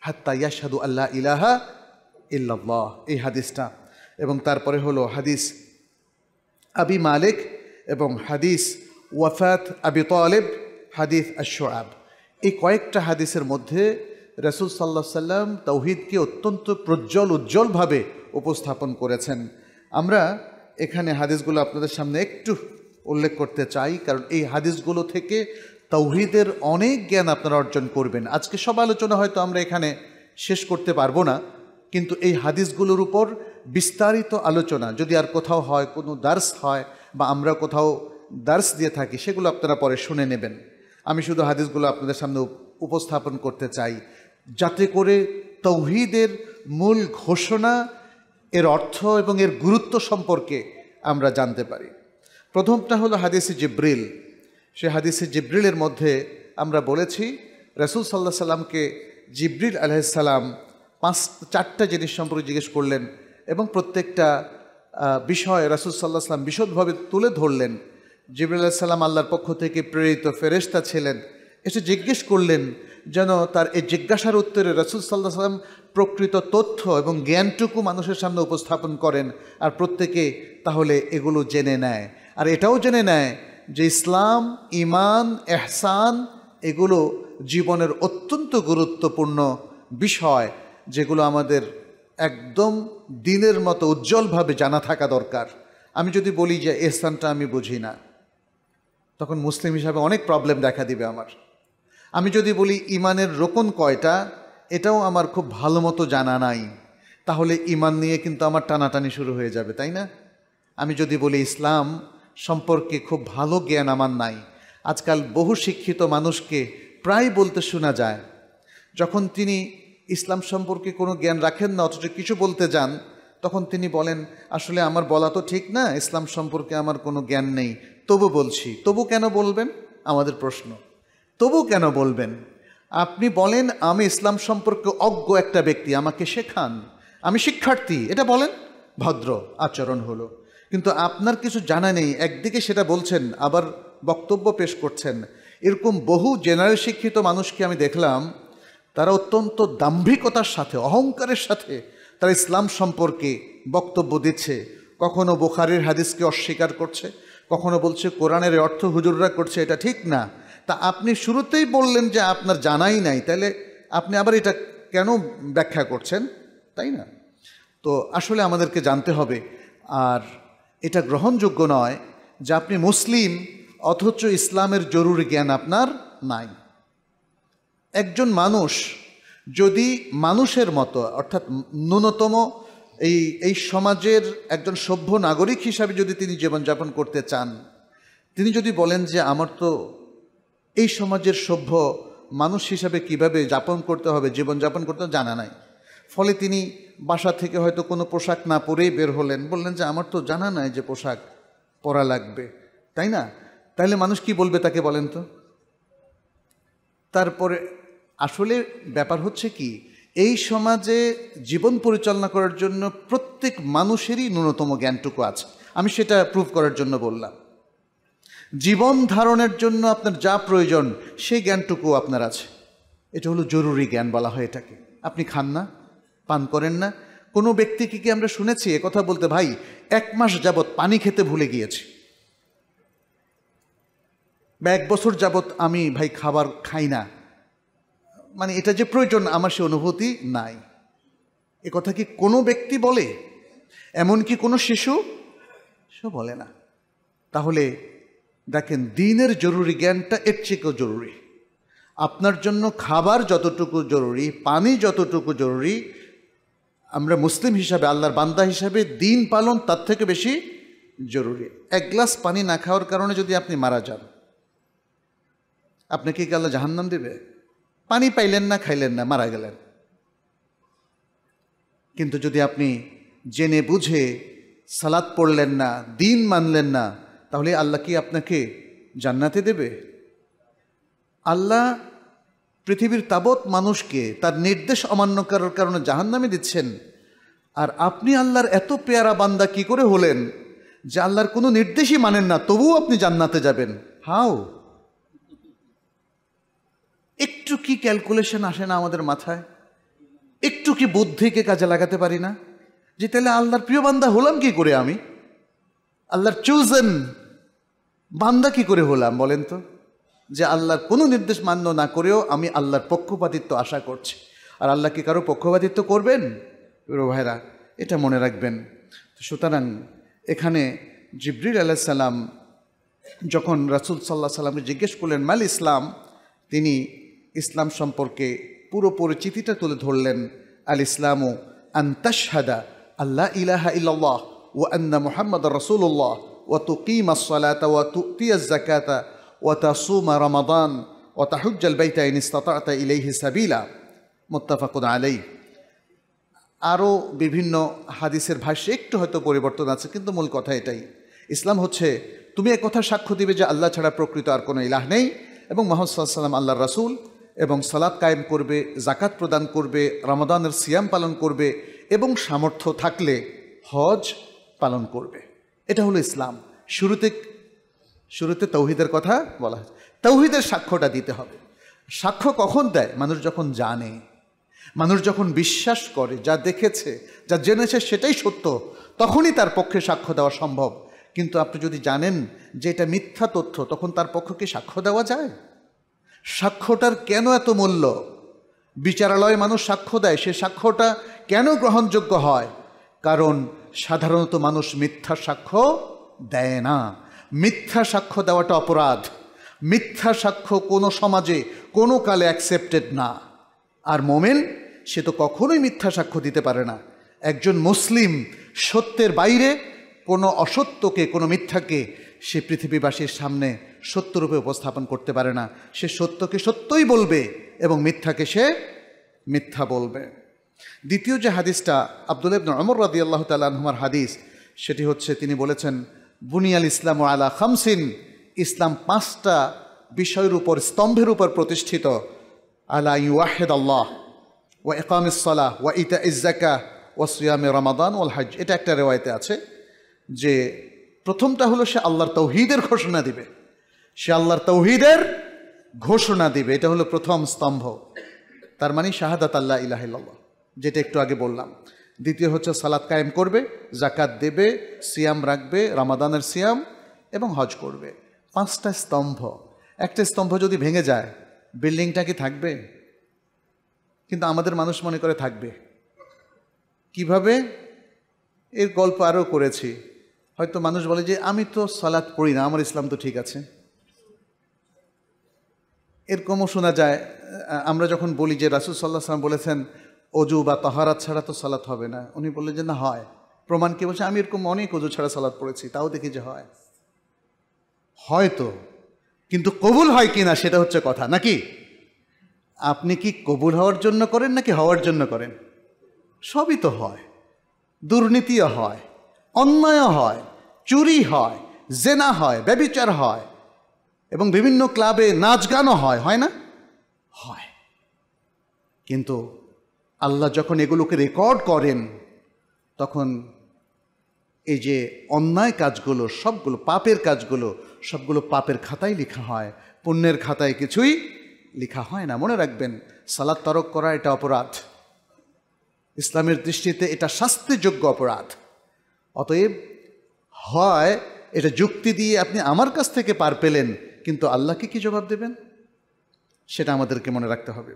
হাত্তা ইয়াসাদু আল্লাহ ইলাহা ইল্লাল্লাহ এই হাদিসটা এবং তারপরে হলো হাদিস আবি মালিক এবং হাদিস ওয়াফাত আবি তলেব হাদিস আশোয়াব এই কয়েকটা হাদিসের মধ্যে রসুল সাল্লা সাল্লাম তৌহিদকে অত্যন্ত প্রজ্জ্বল উজ্জ্বলভাবে উপস্থাপন করেছেন আমরা এখানে হাদিসগুলো আপনাদের সামনে একটু উল্লেখ করতে চাই কারণ এই হাদিসগুলো থেকে তৌহিদের অনেক জ্ঞান আপনারা অর্জন করবেন আজকে সব আলোচনা হয়তো আমরা এখানে শেষ করতে পারবো না কিন্তু এই হাদিসগুলোর উপর বিস্তারিত আলোচনা যদি আর কোথাও হয় কোনো দার্স হয় বা আমরা কোথাও দার্স দিয়ে থাকি সেগুলো আপনারা পরে শুনে নেবেন আমি শুধু হাদিসগুলো আপনাদের সামনে উপস্থাপন করতে চাই যাতে করে তৌহিদের মূল ঘোষণা এর অর্থ এবং এর গুরুত্ব সম্পর্কে আমরা জানতে পারি প্রথমটা হলো হাদিসে জিব্রিল সে হাদিসে জিব্রিলের মধ্যে আমরা বলেছি রসুল সাল্লাহ সাল্লামকে জিব্রিল আলাইসাল্লাম পাঁচ চারটা জিনিস সম্পর্কে জিজ্ঞেস করলেন এবং প্রত্যেকটা বিষয় রাসুল সাল্লাহ সাল্লাম বিশদভাবে তুলে ধরলেন জিবরুল্লাহ সাল্লাম আল্লাহর পক্ষ থেকে প্রেরিত ফেরেস্তা ছিলেন এসে জিজ্ঞেস করলেন যেন তার এই জিজ্ঞাসার উত্তরে রসুল সাল্লাহ সাল্লাম প্রকৃত তথ্য এবং জ্ঞানটুকু মানুষের সামনে উপস্থাপন করেন আর প্রত্যেকে তাহলে এগুলো জেনে নেয় আর এটাও জেনে নেয় যে ইসলাম ইমান এহসান এগুলো জীবনের অত্যন্ত গুরুত্বপূর্ণ বিষয় যেগুলো আমাদের একদম দিনের মতো উজ্জ্বলভাবে জানা থাকা দরকার আমি যদি বলি যে এহসানটা আমি বুঝি না তখন মুসলিম হিসাবে অনেক প্রবলেম দেখা দিবে আমার আমি যদি বলি ইমানের রোকন কয়টা এটাও আমার খুব ভালো মতো জানা নাই তাহলে ইমান নিয়ে কিন্তু আমার টানাটানি শুরু হয়ে যাবে তাই না আমি যদি বলি ইসলাম সম্পর্কে খুব ভালো জ্ঞান আমার নাই আজকাল বহু শিক্ষিত মানুষকে প্রায় বলতে শোনা যায় যখন তিনি ইসলাম সম্পর্কে কোনো জ্ঞান রাখেন না অথচ কিছু বলতে যান তখন তিনি বলেন আসলে আমার বলা তো ঠিক না ইসলাম সম্পর্কে আমার কোনো জ্ঞান নেই তবু বলছি তবু কেন বলবেন আমাদের প্রশ্ন তবু কেন বলবেন আপনি বলেন আমি ইসলাম সম্পর্কে অজ্ঞ একটা ব্যক্তি আমাকে শেখান আমি শিক্ষার্থী এটা বলেন ভদ্র আচরণ হলো কিন্তু আপনার কিছু জানা নেই একদিকে সেটা বলছেন আবার বক্তব্য পেশ করছেন এরকম বহু জেনারেল শিক্ষিত মানুষকে আমি দেখলাম তারা অত্যন্ত দাম্ভিকতার সাথে অহংকারের সাথে তারা ইসলাম সম্পর্কে বক্তব্য দিচ্ছে কখনো বোখারের হাদিসকে অস্বীকার করছে কখনো বলছে কোরআনের অর্থ হুজুররা করছে এটা ঠিক না তা আপনি শুরুতেই বললেন যে আপনার জানাই নাই তাহলে আপনি আবার এটা কেন ব্যাখ্যা করছেন তাই না তো আসলে আমাদেরকে জানতে হবে আর এটা গ্রহণযোগ্য নয় যে আপনি মুসলিম অথচ ইসলামের জরুরি জ্ঞান আপনার নাই একজন মানুষ যদি মানুষের মতো অর্থাৎ ন্যূনতম এই এই সমাজের একজন সভ্য নাগরিক হিসাবে যদি তিনি জীবনযাপন করতে চান তিনি যদি বলেন যে আমার তো এই সমাজের সভ্য মানুষ হিসাবে কিভাবে যাপন করতে হবে জীবনযাপন করতে জানা নাই ফলে তিনি বাসা থেকে হয়তো কোনো পোশাক না পরেই বের হলেন বললেন যে আমার তো জানা নাই যে পোশাক পরা লাগবে তাই না তাহলে মানুষ কি বলবে তাকে বলেন তো তারপরে আসলে ব্যাপার হচ্ছে কি এই সমাজে জীবন পরিচালনা করার জন্য প্রত্যেক মানুষেরই ন্যূনতম জ্ঞানটুকু আছে আমি সেটা প্রুভ করার জন্য বললাম জীবন ধারণের জন্য আপনার যা প্রয়োজন সেই জ্ঞানটুকু আপনার আছে এটা হলো জরুরি জ্ঞান বলা হয় এটাকে আপনি খান না পান করেন না কোনো ব্যক্তিকে কি আমরা শুনেছি কথা বলতে ভাই এক মাস যাবৎ পানি খেতে ভুলে গিয়েছি বা এক বছর যাবৎ আমি ভাই খাবার খাই না মানে এটা যে প্রয়োজন আমার সে অনুভূতি নাই এ কথা কি কোনো ব্যক্তি বলে এমনকি কোনো শিশু সে বলে না তাহলে দেখেন দিনের জরুরি জ্ঞানটা এর চেয়েও জরুরি আপনার জন্য খাবার যতটুকু জরুরি পানি যতটুকু জরুরি আমরা মুসলিম হিসাবে আল্লাহর বান্দা হিসাবে দিন পালন তার থেকে বেশি জরুরি এক গ্লাস পানি না খাওয়ার কারণে যদি আপনি মারা যান আপনাকে কি আল্লাহ জাহান্নাম দেবে পানি পাইলেন না খাইলেন না মারা গেলেন কিন্তু যদি আপনি জেনে বুঝে সালাদ পড়লেন না দিন মানলেন না তাহলে আল্লাহ কি আপনাকে জান্নাতে দেবে আল্লাহ পৃথিবীর তাবৎ মানুষকে তার নির্দেশ অমান্য করার কারণে জাহান্নামে দিচ্ছেন আর আপনি আল্লাহর এত পেয়ারা বান্দা কি করে হলেন যে আল্লাহর কোনো নির্দেশই মানেন না তবুও আপনি জান্নাতে যাবেন হাও একটু কি ক্যালকুলেশন আসে না আমাদের মাথায় একটু কি বুদ্ধিকে কাজে লাগাতে পারি না যে তাহলে আল্লাহর প্রিয় বান্দা হলাম কি করে আমি আল্লাহর চুজেন বান্দা কি করে হলাম বলেন তো যে আল্লাহর কোনো নির্দেশ মান্য না করেও আমি আল্লাহর পক্ষপাতিত্ব আশা করছি আর আল্লাহ কি কারো পক্ষপাতিত্ব করবেন প্রিয় ভাইরা এটা মনে রাখবেন সুতরাং এখানে জিবরিল আল্লাহ সাল্লাম যখন রাসুল সাল্লাহ সাল্লামকে জিজ্ঞেস করলেন মাল ইসলাম তিনি ইসলাম সম্পর্কে পুরো পরিচিতিটা তুলে ধরলেন আল ইসলামু আন্তাশহাদা আল্লাহ ইলাহা ইল্লাল্লাহ ও আন্না মোহাম্মদ রসুল্লাহ وتقيم الصلاة وتؤتي الزكاة وتصوم رمضان وتحج البيت إن استطعت إليه سبيلا متفق عليه আরও বিভিন্ন হাদিসের ভাষ্যে একটু হয়তো পরিবর্তন আছে কিন্তু মূল কথা এটাই ইসলাম হচ্ছে তুমি কথা সাক্ষ্য দিবে যে আল্লাহ ছাড়া প্রকৃত আর কোনো ইলাহ নেই এবং মোহাম্মদ সাল্লাম আল্লাহ রাসুল এবং সালাদ কায়েম করবে জাকাত প্রদান করবে রমাদানের সিয়াম পালন করবে এবং সামর্থ্য থাকলে হজ পালন করবে এটা হলো ইসলাম শুরুতে শুরুতে তৌহিদের কথা বলা হয়েছে তৌহিদের সাক্ষ্যটা দিতে হবে সাক্ষ্য কখন দেয় মানুষ যখন জানে মানুষ যখন বিশ্বাস করে যা দেখেছে যা জেনেছে সেটাই সত্য তখনই তার পক্ষে সাক্ষ্য দেওয়া সম্ভব কিন্তু আপনি যদি জানেন যে এটা মিথ্যা তথ্য তখন তার পক্ষকে সাক্ষ্য দেওয়া যায় সাক্ষ্যটার কেন এত মূল্য বিচারালয়ে মানুষ সাক্ষ্য দেয় সে সাক্ষ্যটা কেন গ্রহণযোগ্য হয় কারণ সাধারণত মানুষ মিথ্যা সাক্ষ্য দেয় না মিথ্যা সাক্ষ্য দেওয়াটা অপরাধ মিথ্যা সাক্ষ্য কোনো সমাজে কোনো কালে অ্যাকসেপ্টেড না আর মোমেন সে তো কখনোই মিথ্যা সাক্ষ্য দিতে পারে না একজন মুসলিম সত্যের বাইরে কোনো অসত্যকে কোনো মিথ্যাকে সে পৃথিবীবাসীর সামনে সত্যরূপে উপস্থাপন করতে পারে না সে সত্যকে সত্যই বলবে এবং মিথ্যাকে সে মিথ্যা বলবে দ্বিতীয় যে হাদিসটা আব্দুল ইবন অমর রাদি আল্লাহ তালুমার হাদিস সেটি হচ্ছে তিনি বলেছেন বুনিয়াল ইসলাম আলা খামসিন ইসলাম পাঁচটা বিষয়ের উপর স্তম্ভের উপর প্রতিষ্ঠিত আলা ইউয়াহেদ আল্লাহ ওয়া একাম ইসলাহ ওয়া ইতা ইজাকা ওয়া সুয়ামে রমাদান ওল হাজ এটা একটা রেওয়ায়তে আছে যে প্রথমটা হলো সে আল্লাহর তৌহিদের ঘোষণা দিবে সে আল্লাহর তৌহিদের ঘোষণা দিবে এটা হলো প্রথম স্তম্ভ তার মানে শাহাদাত আল্লাহ ইলাহিল্লাহ যেটা একটু আগে বললাম দ্বিতীয় হচ্ছে সালাদ কায়েম করবে জাকাত দেবে সিয়াম রাখবে রামাদানের সিয়াম এবং হজ করবে পাঁচটা স্তম্ভ একটা স্তম্ভ যদি ভেঙে যায় বিল্ডিংটা কি থাকবে কিন্তু আমাদের মানুষ মনে করে থাকবে কিভাবে এর গল্প আরও করেছি হয়তো মানুষ বলে যে আমি তো সালাদ পড়ি না আমার ইসলাম তো ঠিক আছে এরকমও শোনা যায় আমরা যখন বলি যে রাসুল সাল্লাহ সাল্লাম বলেছেন অজু বা তাহারাত ছাড়া তো সালাত হবে না উনি বললেন যে না হয় প্রমাণ কি বলছে আমি এরকম অনেক অজু ছাড়া সালাত পড়েছি তাও দেখি যে হয় হয়তো কিন্তু কবুল হয় কি না সেটা হচ্ছে কথা নাকি আপনি কি কবুল হওয়ার জন্য করেন নাকি হওয়ার জন্য করেন সবই তো হয় দুর্নীতিও হয় অন্যায় হয় চুরি হয় জেনা হয় ব্যবিচার হয় এবং বিভিন্ন ক্লাবে নাচ গানও হয় হয় না হয় কিন্তু আল্লাহ যখন এগুলোকে রেকর্ড করেন তখন এই যে অন্যায় কাজগুলো সবগুলো পাপের কাজগুলো সবগুলো পাপের খাতায় লেখা হয় পুণ্যের খাতায় কিছুই লেখা হয় না মনে রাখবেন সালাদ তরক করা এটা অপরাধ ইসলামের দৃষ্টিতে এটা শাস্তিযোগ্য অপরাধ অতএব হয় এটা যুক্তি দিয়ে আপনি আমার কাছ থেকে পার পেলেন কিন্তু আল্লাহকে কি জবাব দেবেন সেটা আমাদেরকে মনে রাখতে হবে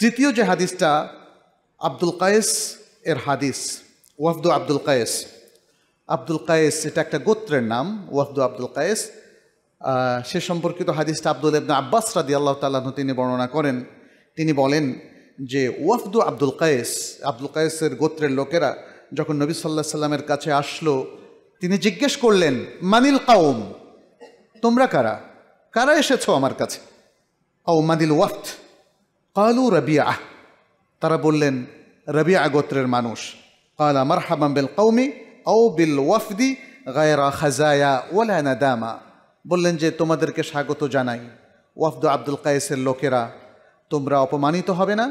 তৃতীয় যে হাদিসটা আব্দুল কায়েস এর হাদিস ওয়াফদু আব্দুল কায়েস আব্দুল কায়েস এটা একটা গোত্রের নাম ওয়াফদু আব্দুল কায়েস সে সম্পর্কিত হাদিসটা আব্দুল ইবনা আব্বাস রাদি আল্লাহ তাল্লাহ তিনি বর্ণনা করেন তিনি বলেন যে ওয়াফদু আব্দুল কায়েস আব্দুল কায়েসের গোত্রের লোকেরা যখন নবী সাল্লাহ সাল্লামের কাছে আসলো তিনি জিজ্ঞেস করলেন মানিল কাউম তোমরা কারা কারা এসেছো আমার কাছে ও মানিল ওয়াফ কালু রবিয়া তারা বললেন রবিয়া গোত্রের মানুষ কালা মারহাবাম বিল কৌমি ও বিল ওয়াফদি গায়রা খাজায়া ওলা দামা বললেন যে তোমাদেরকে স্বাগত জানাই ওয়াফদ আব্দুল কায়েসের লোকেরা তোমরা অপমানিত হবে না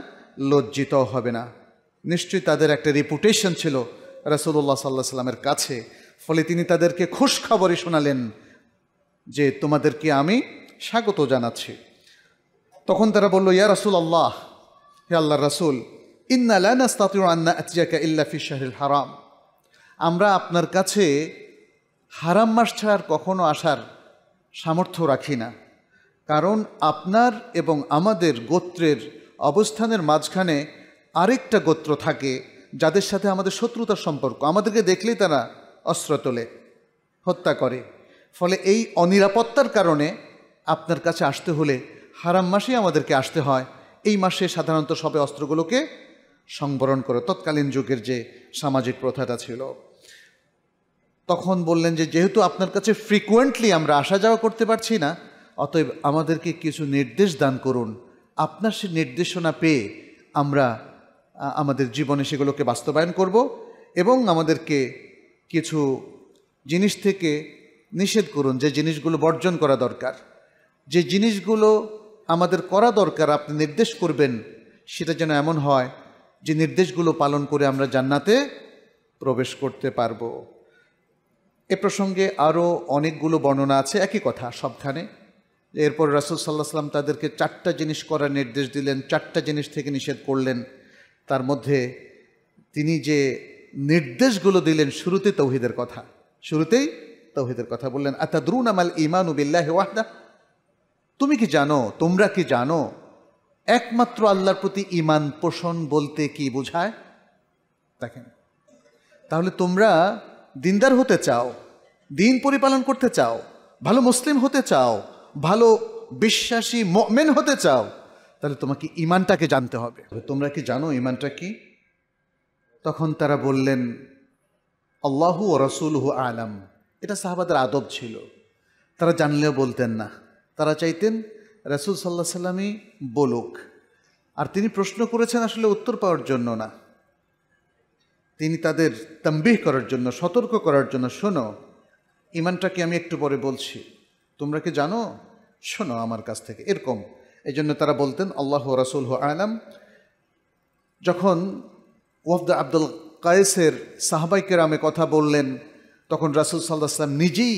লজ্জিত হবে না নিশ্চয়ই তাদের একটা রেপুটেশন ছিল রসুল্লাহ সাল্লাহ সাল্লামের কাছে ফলে তিনি তাদেরকে খুশ খবরে শোনালেন যে তোমাদেরকে আমি স্বাগত জানাচ্ছি তখন তারা বলল ইয়া রাসুল আল্লাহ হে আল্লাহ রাসুল ইন্না আন্না হারাম আমরা আপনার কাছে হারাম মাস ছাড়া কখনো আসার সামর্থ্য রাখি না কারণ আপনার এবং আমাদের গোত্রের অবস্থানের মাঝখানে আরেকটা গোত্র থাকে যাদের সাথে আমাদের শত্রুতার সম্পর্ক আমাদেরকে দেখলেই তারা অস্ত্র তোলে হত্যা করে ফলে এই অনিরাপত্তার কারণে আপনার কাছে আসতে হলে হারাম মাসেই আমাদেরকে আসতে হয় এই মাসে সাধারণত সবে অস্ত্রগুলোকে সংবরণ করে তৎকালীন যুগের যে সামাজিক প্রথাটা ছিল তখন বললেন যে যেহেতু আপনার কাছে ফ্রিকুয়েন্টলি আমরা আসা যাওয়া করতে পারছি না অতএব আমাদেরকে কিছু নির্দেশ দান করুন আপনার সে নির্দেশনা পেয়ে আমরা আমাদের জীবনে সেগুলোকে বাস্তবায়ন করব এবং আমাদেরকে কিছু জিনিস থেকে নিষেধ করুন যে জিনিসগুলো বর্জন করা দরকার যে জিনিসগুলো আমাদের করা দরকার আপনি নির্দেশ করবেন সেটা যেন এমন হয় যে নির্দেশগুলো পালন করে আমরা জান্নাতে প্রবেশ করতে পারব এ প্রসঙ্গে আরও অনেকগুলো বর্ণনা আছে একই কথা সবখানে এরপর রাসুল সাল্লাহ সাল্লাম তাদেরকে চারটা জিনিস করার নির্দেশ দিলেন চারটা জিনিস থেকে নিষেধ করলেন তার মধ্যে তিনি যে নির্দেশগুলো দিলেন শুরুতে তৌহিদের কথা শুরুতেই তৌহিদের কথা বললেন দ্রুন আমাল ইমান উবিল্লাহ ওয়াহদা তুমি কি জানো তোমরা কি জানো একমাত্র আল্লাহর প্রতি ইমান পোষণ বলতে কি বোঝায় দেখেন তাহলে তোমরা দিনদার হতে চাও দিন পরিপালন করতে চাও ভালো মুসলিম হতে চাও ভালো বিশ্বাসী মেন হতে চাও তাহলে তোমাকে ইমানটাকে জানতে হবে তোমরা কি জানো ইমানটা কি তখন তারা বললেন আল্লাহু রসুলহু আলাম এটা সাহাবাদের আদব ছিল তারা জানলেও বলতেন না তারা চাইতেন রাসুল সাল্লাহ সাল্লামই বলুক আর তিনি প্রশ্ন করেছেন আসলে উত্তর পাওয়ার জন্য না তিনি তাদের তাম্বিহ করার জন্য সতর্ক করার জন্য শোনো ইমানটাকে আমি একটু পরে বলছি তোমরা কি জানো শোনো আমার কাছ থেকে এরকম এই জন্য তারা বলতেন আল্লাহ রাসুল আলাম যখন ওয়াফদা আব্দুল কায়েসের সাহবাই কেরামে কথা বললেন তখন রাসুল সাল্লাহ সাল্লাম নিজেই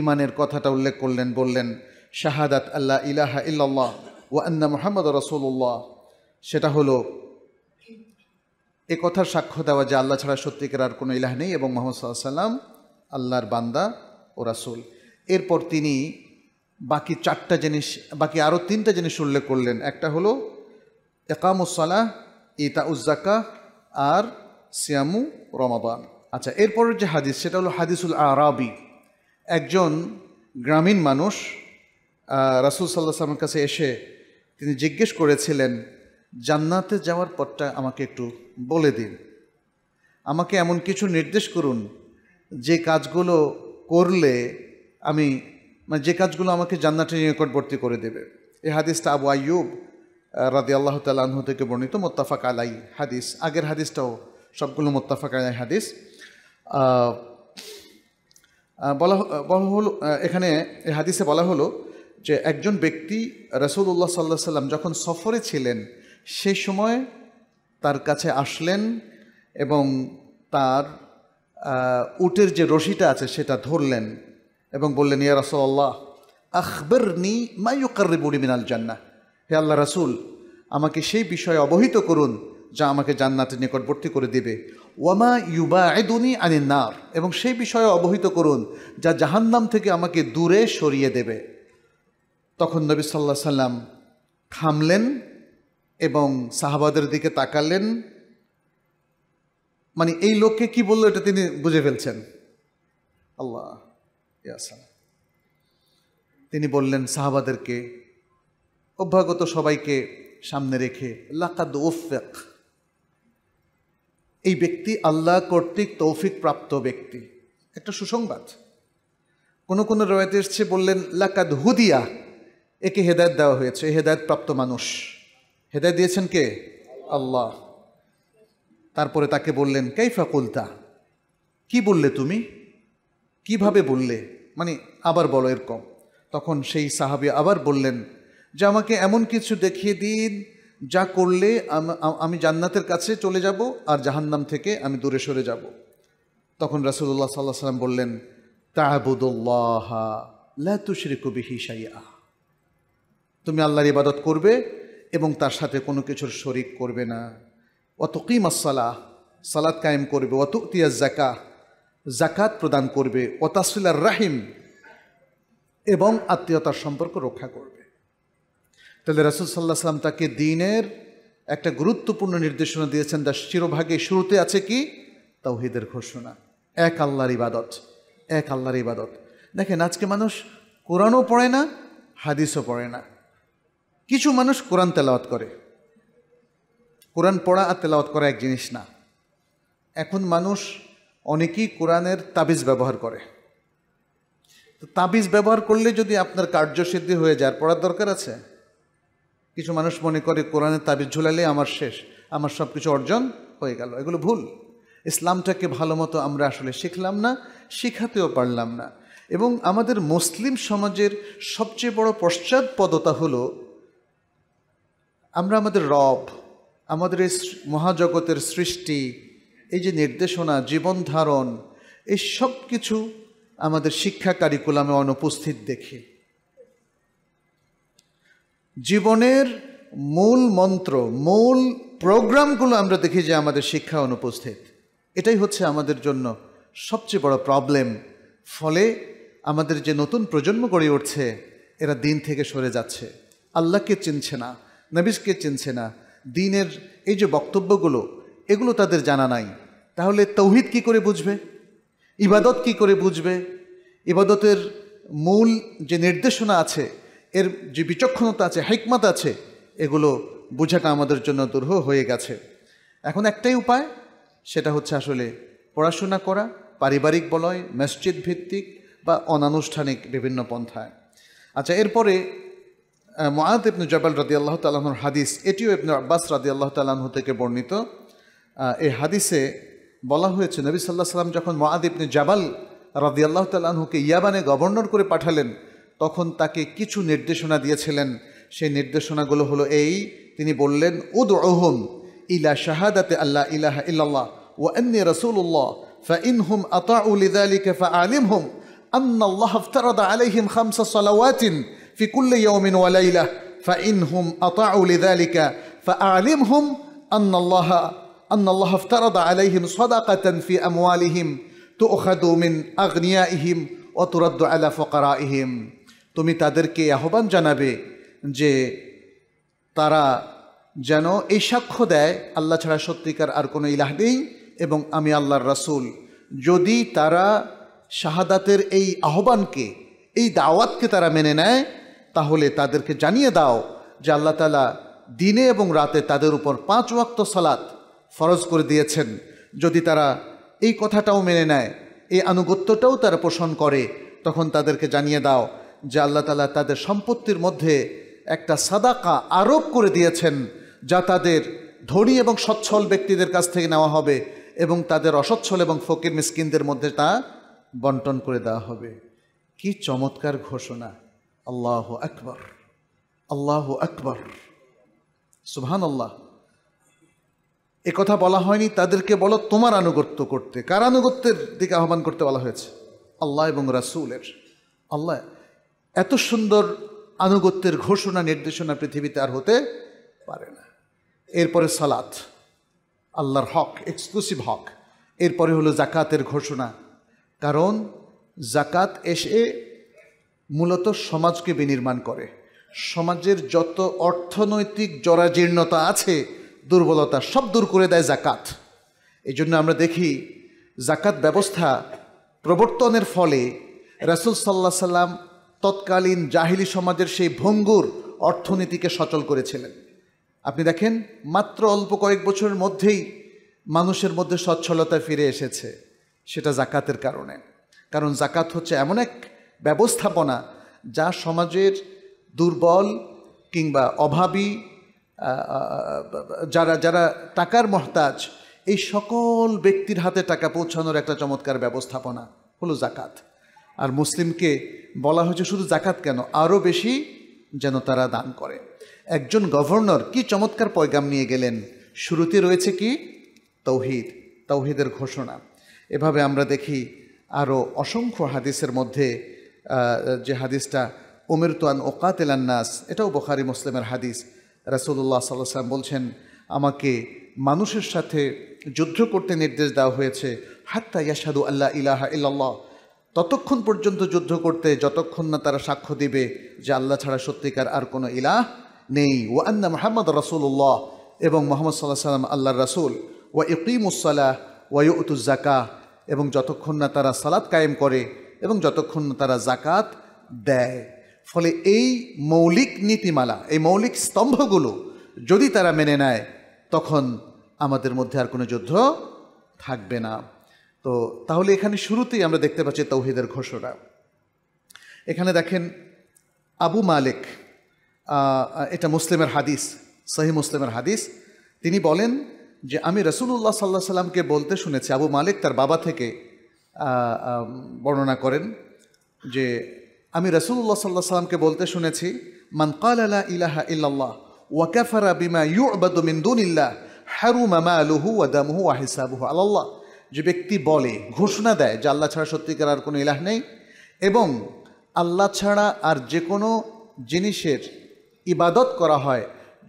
ইমানের কথাটা উল্লেখ করলেন বললেন শাহাদাত আল্লাহ ইলাহা ইল্লাল্লাহ ও আন্না মোহাম্মদ রসুল্লাহ সেটা হলো এ কথার সাক্ষ্য দেওয়া যে আল্লাহ ছাড়া সত্যিকার আর কোনো ইলাহ নেই এবং মোহাম্মদ সাল্লাহ সাল্লাম আল্লাহর বান্দা ও রাসুল এরপর তিনি বাকি চারটা জিনিস বাকি আরও তিনটা জিনিস উল্লেখ করলেন একটা হলো একামুসালাহ ইতা উজ্জাকা আর সিয়ামু রমাবান আচ্ছা এরপরের যে হাদিস সেটা হলো হাদিসুল আরবি একজন গ্রামীণ মানুষ রাসুল সাল্লাহ সাল্লামের কাছে এসে তিনি জিজ্ঞেস করেছিলেন জান্নাতে যাওয়ার পথটা আমাকে একটু বলে দিন আমাকে এমন কিছু নির্দেশ করুন যে কাজগুলো করলে আমি মানে যে কাজগুলো আমাকে জান্নাতের নিকটবর্তী করে দেবে এই হাদিসটা আবু আয়ুব রাদি আল্লাহ তাল্লাহ থেকে বর্ণিত মোত্তাফাক আলাই হাদিস আগের হাদিসটাও সবগুলো মোত্তাফাক আলাই হাদিস বলা বলা হলো এখানে এই হাদিসে বলা হলো যে একজন ব্যক্তি রসুল্লাহ সাল্লাহ সাল্লাম যখন সফরে ছিলেন সেই সময় তার কাছে আসলেন এবং তার উটের যে রশিটা আছে সেটা ধরলেন এবং বললেন ইয়া রসল্লাহ আখবর নি মাইকারি মিনাল জান্না হে আল্লাহ রাসুল আমাকে সেই বিষয়ে অবহিত করুন যা আমাকে জান্নাতের নিকটবর্তী করে দেবে ওয়ামা ইউবা এদুনি আনি নার এবং সেই বিষয়ে অবহিত করুন যা জাহান্নাম থেকে আমাকে দূরে সরিয়ে দেবে তখন নবী সাল্লাহ সাল্লাম থামলেন এবং সাহাবাদের দিকে তাকালেন মানে এই লোককে কি বললো এটা তিনি বুঝে ফেলছেন আল্লাহ তিনি বললেন সাহাবাদেরকে অভ্যাগত সবাইকে সামনে রেখে লাকাদ ওফেক এই ব্যক্তি আল্লাহ কর্তৃক তৌফিক প্রাপ্ত ব্যক্তি একটা সুসংবাদ কোনো কোনো রয়েতে এসছে বললেন লাকাদ হুদিয়া একে হেদায়ত দেওয়া হয়েছে হেদায়ত প্রাপ্ত মানুষ হেদায়ত দিয়েছেন কে আল্লাহ তারপরে তাকে বললেন কাইফা কুলতা কি বললে তুমি কিভাবে বললে মানে আবার বলো এরকম তখন সেই সাহাবি আবার বললেন যে আমাকে এমন কিছু দেখিয়ে দিন যা করলে আমি জান্নাতের কাছে চলে যাব আর জাহান্নাম থেকে আমি দূরে সরে যাব তখন রাসুল্লাহ সাল্লাহ সাল্লাম বললেন তাহবুদুল্লাহ লা তুশরিকু কবি হিসাইয়া তুমি আল্লাহর ইবাদত করবে এবং তার সাথে কোনো কিছুর শরিক করবে না অত কিম আসালাহ সালাদ কায়েম করবে অত তিয়াজ জাকা জাকাত প্রদান করবে ওতাসিলার রাহিম এবং আত্মীয়তার সম্পর্ক রক্ষা করবে তাহলে রাসুল সাল্লাহ সাল্লাম তাকে দিনের একটা গুরুত্বপূর্ণ নির্দেশনা দিয়েছেন তার শিরোভাগে শুরুতে আছে কি তাওহিদের ঘোষণা এক আল্লাহর ইবাদত এক আল্লাহর ইবাদত দেখেন আজকে মানুষ কোরআনও পড়ে না হাদিসও পড়ে না কিছু মানুষ কোরআন তেলাওয়াত করে কোরআন পড়া আর তেলাওয়াত করা এক জিনিস না এখন মানুষ অনেকেই কোরআনের তাবিজ ব্যবহার করে তো তাবিজ ব্যবহার করলে যদি আপনার কার্যসিদ্ধি হয়ে যায় পড়ার দরকার আছে কিছু মানুষ মনে করে কোরআনের তাবিজ ঝুলালে আমার শেষ আমার সব কিছু অর্জন হয়ে গেল এগুলো ভুল ইসলামটাকে ভালো মতো আমরা আসলে শিখলাম না শিখাতেও পারলাম না এবং আমাদের মুসলিম সমাজের সবচেয়ে বড় পশ্চাৎপদতা হলো আমরা আমাদের রব আমাদের এই মহাজগতের সৃষ্টি এই যে নির্দেশনা জীবন ধারণ এই সব কিছু আমাদের শিক্ষা কারিকুলামে অনুপস্থিত দেখি জীবনের মূল মন্ত্র মূল প্রোগ্রামগুলো আমরা দেখি যে আমাদের শিক্ষা অনুপস্থিত এটাই হচ্ছে আমাদের জন্য সবচেয়ে বড় প্রবলেম ফলে আমাদের যে নতুন প্রজন্ম গড়ে উঠছে এরা দিন থেকে সরে যাচ্ছে আল্লাহকে চিনছে না নবিসকে চিনছে না দিনের এই যে বক্তব্যগুলো এগুলো তাদের জানা নাই তাহলে তৌহিদ কি করে বুঝবে ইবাদত কি করে বুঝবে ইবাদতের মূল যে নির্দেশনা আছে এর যে বিচক্ষণতা আছে হেকমত আছে এগুলো বোঝাটা আমাদের জন্য দুর্হ হয়ে গেছে এখন একটাই উপায় সেটা হচ্ছে আসলে পড়াশোনা করা পারিবারিক বলয় মসজিদ ভিত্তিক বা অনানুষ্ঠানিক বিভিন্ন পন্থায় আচ্ছা এরপরে মোয়াদ ইবনু জবাল রাদি আল্লাহ তালাহর হাদিস এটিও ইবনু আব্বাস রাদি আল্লাহ তালাহ থেকে বর্ণিত এই হাদিসে বলা হয়েছে নবী সাল্লাহ সাল্লাম যখন মোয়াদ ইবনু জাবাল রাদি আল্লাহ তালাহুকে ইয়াবানে গভর্নর করে পাঠালেন তখন তাকে কিছু নির্দেশনা দিয়েছিলেন সেই নির্দেশনাগুলো হলো এই তিনি বললেন উদ ওহম ইলা শাহাদাতে আল্লাহ ইলাহা ইল্লাল্লাহ ও এমনি রসুল্লাহ فإنهم ফা لذلك হুম أن الله افترض عليهم خمس صلوات في كل يوم وليلة فإنهم أطاعوا لذلك فأعلمهم أن الله أن الله افترض عليهم صدقة في أموالهم تؤخذ من أغنيائهم وترد على فقرائهم তুমি তাদেরকে আহ্বান জানাবে যে তারা যেন এই সাক্ষ্য দেয় আল্লাহ ছাড়া সত্যিকার আর কোনো ইলাহ নেই এবং আমি আল্লাহর রাসুল যদি তারা শাহাদাতের এই আহ্বানকে এই দাওয়াতকে তারা মেনে নেয় তাহলে তাদেরকে জানিয়ে দাও যে আল্লাহ তালা দিনে এবং রাতে তাদের উপর পাঁচ ওয়াক্ত সালাত ফরজ করে দিয়েছেন যদি তারা এই কথাটাও মেনে নেয় এই আনুগত্যটাও তারা পোষণ করে তখন তাদেরকে জানিয়ে দাও যে আল্লাহ তালা তাদের সম্পত্তির মধ্যে একটা সাদাকা আরোপ করে দিয়েছেন যা তাদের ধনী এবং সচ্ছল ব্যক্তিদের কাছ থেকে নেওয়া হবে এবং তাদের অসচ্ছল এবং ফকির মিসকিনদের মধ্যে তা বন্টন করে দেওয়া হবে কি চমৎকার ঘোষণা আল্লাহ আকবর আল্লাহ আকবর সুহান আল্লাহ এ কথা বলা হয়নি তাদেরকে বলো তোমার আনুগত্য করতে কার আনুগত্যের দিকে আহ্বান করতে বলা হয়েছে আল্লাহ এবং রাসুলের আল্লাহ এত সুন্দর আনুগত্যের ঘোষণা নির্দেশনা পৃথিবীতে আর হতে পারে না এরপরে সালাত আল্লাহর হক এক্সক্লুসিভ হক এরপরে হলো জাকাতের ঘোষণা কারণ জাকাত এসে মূলত সমাজকে বিনির্মাণ করে সমাজের যত অর্থনৈতিক জরাজীর্ণতা আছে দুর্বলতা সব দূর করে দেয় জাকাত এই জন্য আমরা দেখি জাকাত ব্যবস্থা প্রবর্তনের ফলে রাসুল সাল্লা সাল্লাম তৎকালীন জাহিলি সমাজের সেই ভঙ্গুর অর্থনীতিকে সচল করেছিলেন আপনি দেখেন মাত্র অল্প কয়েক বছরের মধ্যেই মানুষের মধ্যে সচ্ছলতা ফিরে এসেছে সেটা জাকাতের কারণে কারণ জাকাত হচ্ছে এমন এক ব্যবস্থাপনা যা সমাজের দুর্বল কিংবা অভাবী যারা যারা টাকার মহতাজ এই সকল ব্যক্তির হাতে টাকা পৌঁছানোর একটা চমৎকার ব্যবস্থাপনা হলো জাকাত আর মুসলিমকে বলা হয়েছে শুধু জাকাত কেন আরও বেশি যেন তারা দান করে একজন গভর্নর কি চমৎকার পয়গাম নিয়ে গেলেন শুরুতে রয়েছে কি তৌহিদ তৌহিদের ঘোষণা এভাবে আমরা দেখি আরও অসংখ্য হাদিসের মধ্যে যে হাদিসটা উমের তোয়ান ওকাতেলান নাস এটাও বখারি মুসলিমের হাদিস রাসুল্লাহ সাল্লাম বলছেন আমাকে মানুষের সাথে যুদ্ধ করতে নির্দেশ দেওয়া হয়েছে হাত্তা ইয়াসাদু আল্লাহ ইলাহা ইল্লাল্লাহ ততক্ষণ পর্যন্ত যুদ্ধ করতে যতক্ষণ না তারা সাক্ষ্য দিবে যে আল্লাহ ছাড়া সত্যিকার আর কোনো ইলাহ নেই ও আন্না মোহাম্মদ রসুল্লাহ এবং মোহাম্মদ সাল্লাহ সাল্লাম আল্লাহর রাসুল ওয়া ওয়াই উতুজাকা এবং যতক্ষণ না তারা সালাত কায়েম করে এবং যতক্ষণ তারা জাকাত দেয় ফলে এই মৌলিক নীতিমালা এই মৌলিক স্তম্ভগুলো যদি তারা মেনে নেয় তখন আমাদের মধ্যে আর কোনো যুদ্ধ থাকবে না তো তাহলে এখানে শুরুতেই আমরা দেখতে পাচ্ছি তৌহিদের ঘোষণা এখানে দেখেন আবু মালিক এটা মুসলিমের হাদিস সহি মুসলিমের হাদিস তিনি বলেন যে আমি রসুল্লাহ সাল্লাহ সাল্লামকে বলতে শুনেছি আবু মালিক তার বাবা থেকে বর্ণনা করেন যে আমি রসুল্লাহ সাল্লাহ সাল্লামকে বলতে শুনেছি মানকালা কালা ইলাহা ইল্লাল্লাহ ওয়াকাফারা বিমা ইউ ইউবাদু মিন দুনিল্লাহ হারুমা মালুহু ওয়াদামুহু আহিসাবুহু আল্লাহ যে ব্যক্তি বলে ঘোষণা দেয় যে আল্লাহ ছাড়া সত্যিকার আর কোনো ইলাহ নেই এবং আল্লাহ ছাড়া আর যে কোনো জিনিসের ইবাদত করা হয়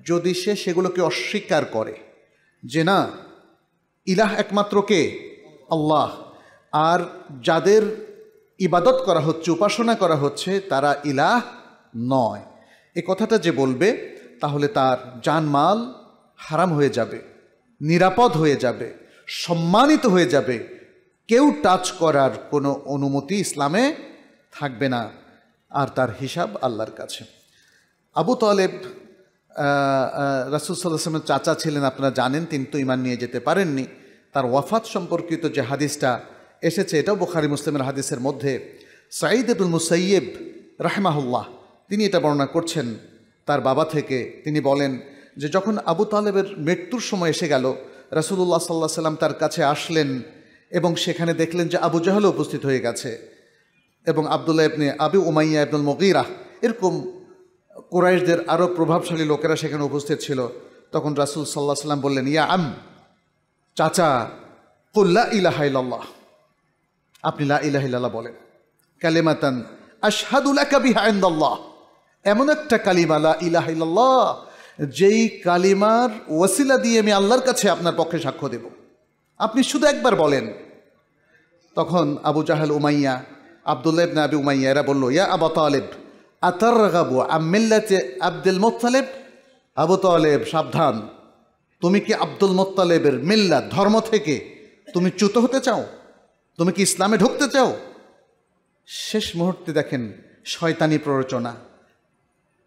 যদি সে সেগুলোকে অস্বীকার করে যে না ইলাহ একমাত্র কে আল্লাহ আর যাদের ইবাদত করা হচ্ছে উপাসনা করা হচ্ছে তারা ইলাহ নয় এ কথাটা যে বলবে তাহলে তার জানমাল হারাম হয়ে যাবে নিরাপদ হয়ে যাবে সম্মানিত হয়ে যাবে কেউ টাচ করার কোনো অনুমতি ইসলামে থাকবে না আর তার হিসাব আল্লাহর কাছে আবু তলেব রাসুলসাল্লাহামের চাচা ছিলেন আপনারা জানেন তিনি তো ইমান নিয়ে যেতে পারেননি তার ওয়াফাত সম্পর্কিত যে হাদিসটা এসেছে এটাও বোখারি মুসলিমের হাদিসের মধ্যে সাঈদ আবুল মুসাইয়েব রাহমাহুল্লাহ তিনি এটা বর্ণনা করছেন তার বাবা থেকে তিনি বলেন যে যখন আবু তালেবের মৃত্যুর সময় এসে গেল রাসুলুল্লাহ সাল্লাহ সাল্লাম তার কাছে আসলেন এবং সেখানে দেখলেন যে আবু জাহালও উপস্থিত হয়ে গেছে এবং আবদুল্লাহ ইবনে আবি উমাইয়া ইবনুল মগিরাহ এরকম কোরাইশদের আরও প্রভাবশালী লোকেরা সেখানে উপস্থিত ছিল তখন রাসুল সাল্লাহ সাল্লাম বললেন ইয়া আম চাচা কুল্লা ইলাহাইল্লাহ আপনি লা বলেন কালেমাতান আশহাদুল এমন একটা কালিমা লা ইলাহিল্লাহ যেই কালিমার ওয়াসিলা দিয়ে আমি আল্লাহর কাছে আপনার পক্ষে সাক্ষ্য দেব আপনি শুধু একবার বলেন তখন আবু জাহাল উমাইয়া আবদুল্লাহ না আবি উমাইয়া এরা বললো ইয়া আবা তালেব আতার গাবু আমিল্লাতে আব্দুল মোত্তালেব আবু তালেব সাবধান তুমি কি আব্দুল মোত্তালেবের মিল্লা ধর্ম থেকে তুমি চ্যুত হতে চাও তুমি কি ইসলামে ঢুকতে চাও শেষ মুহূর্তে দেখেন শয়তানি প্ররোচনা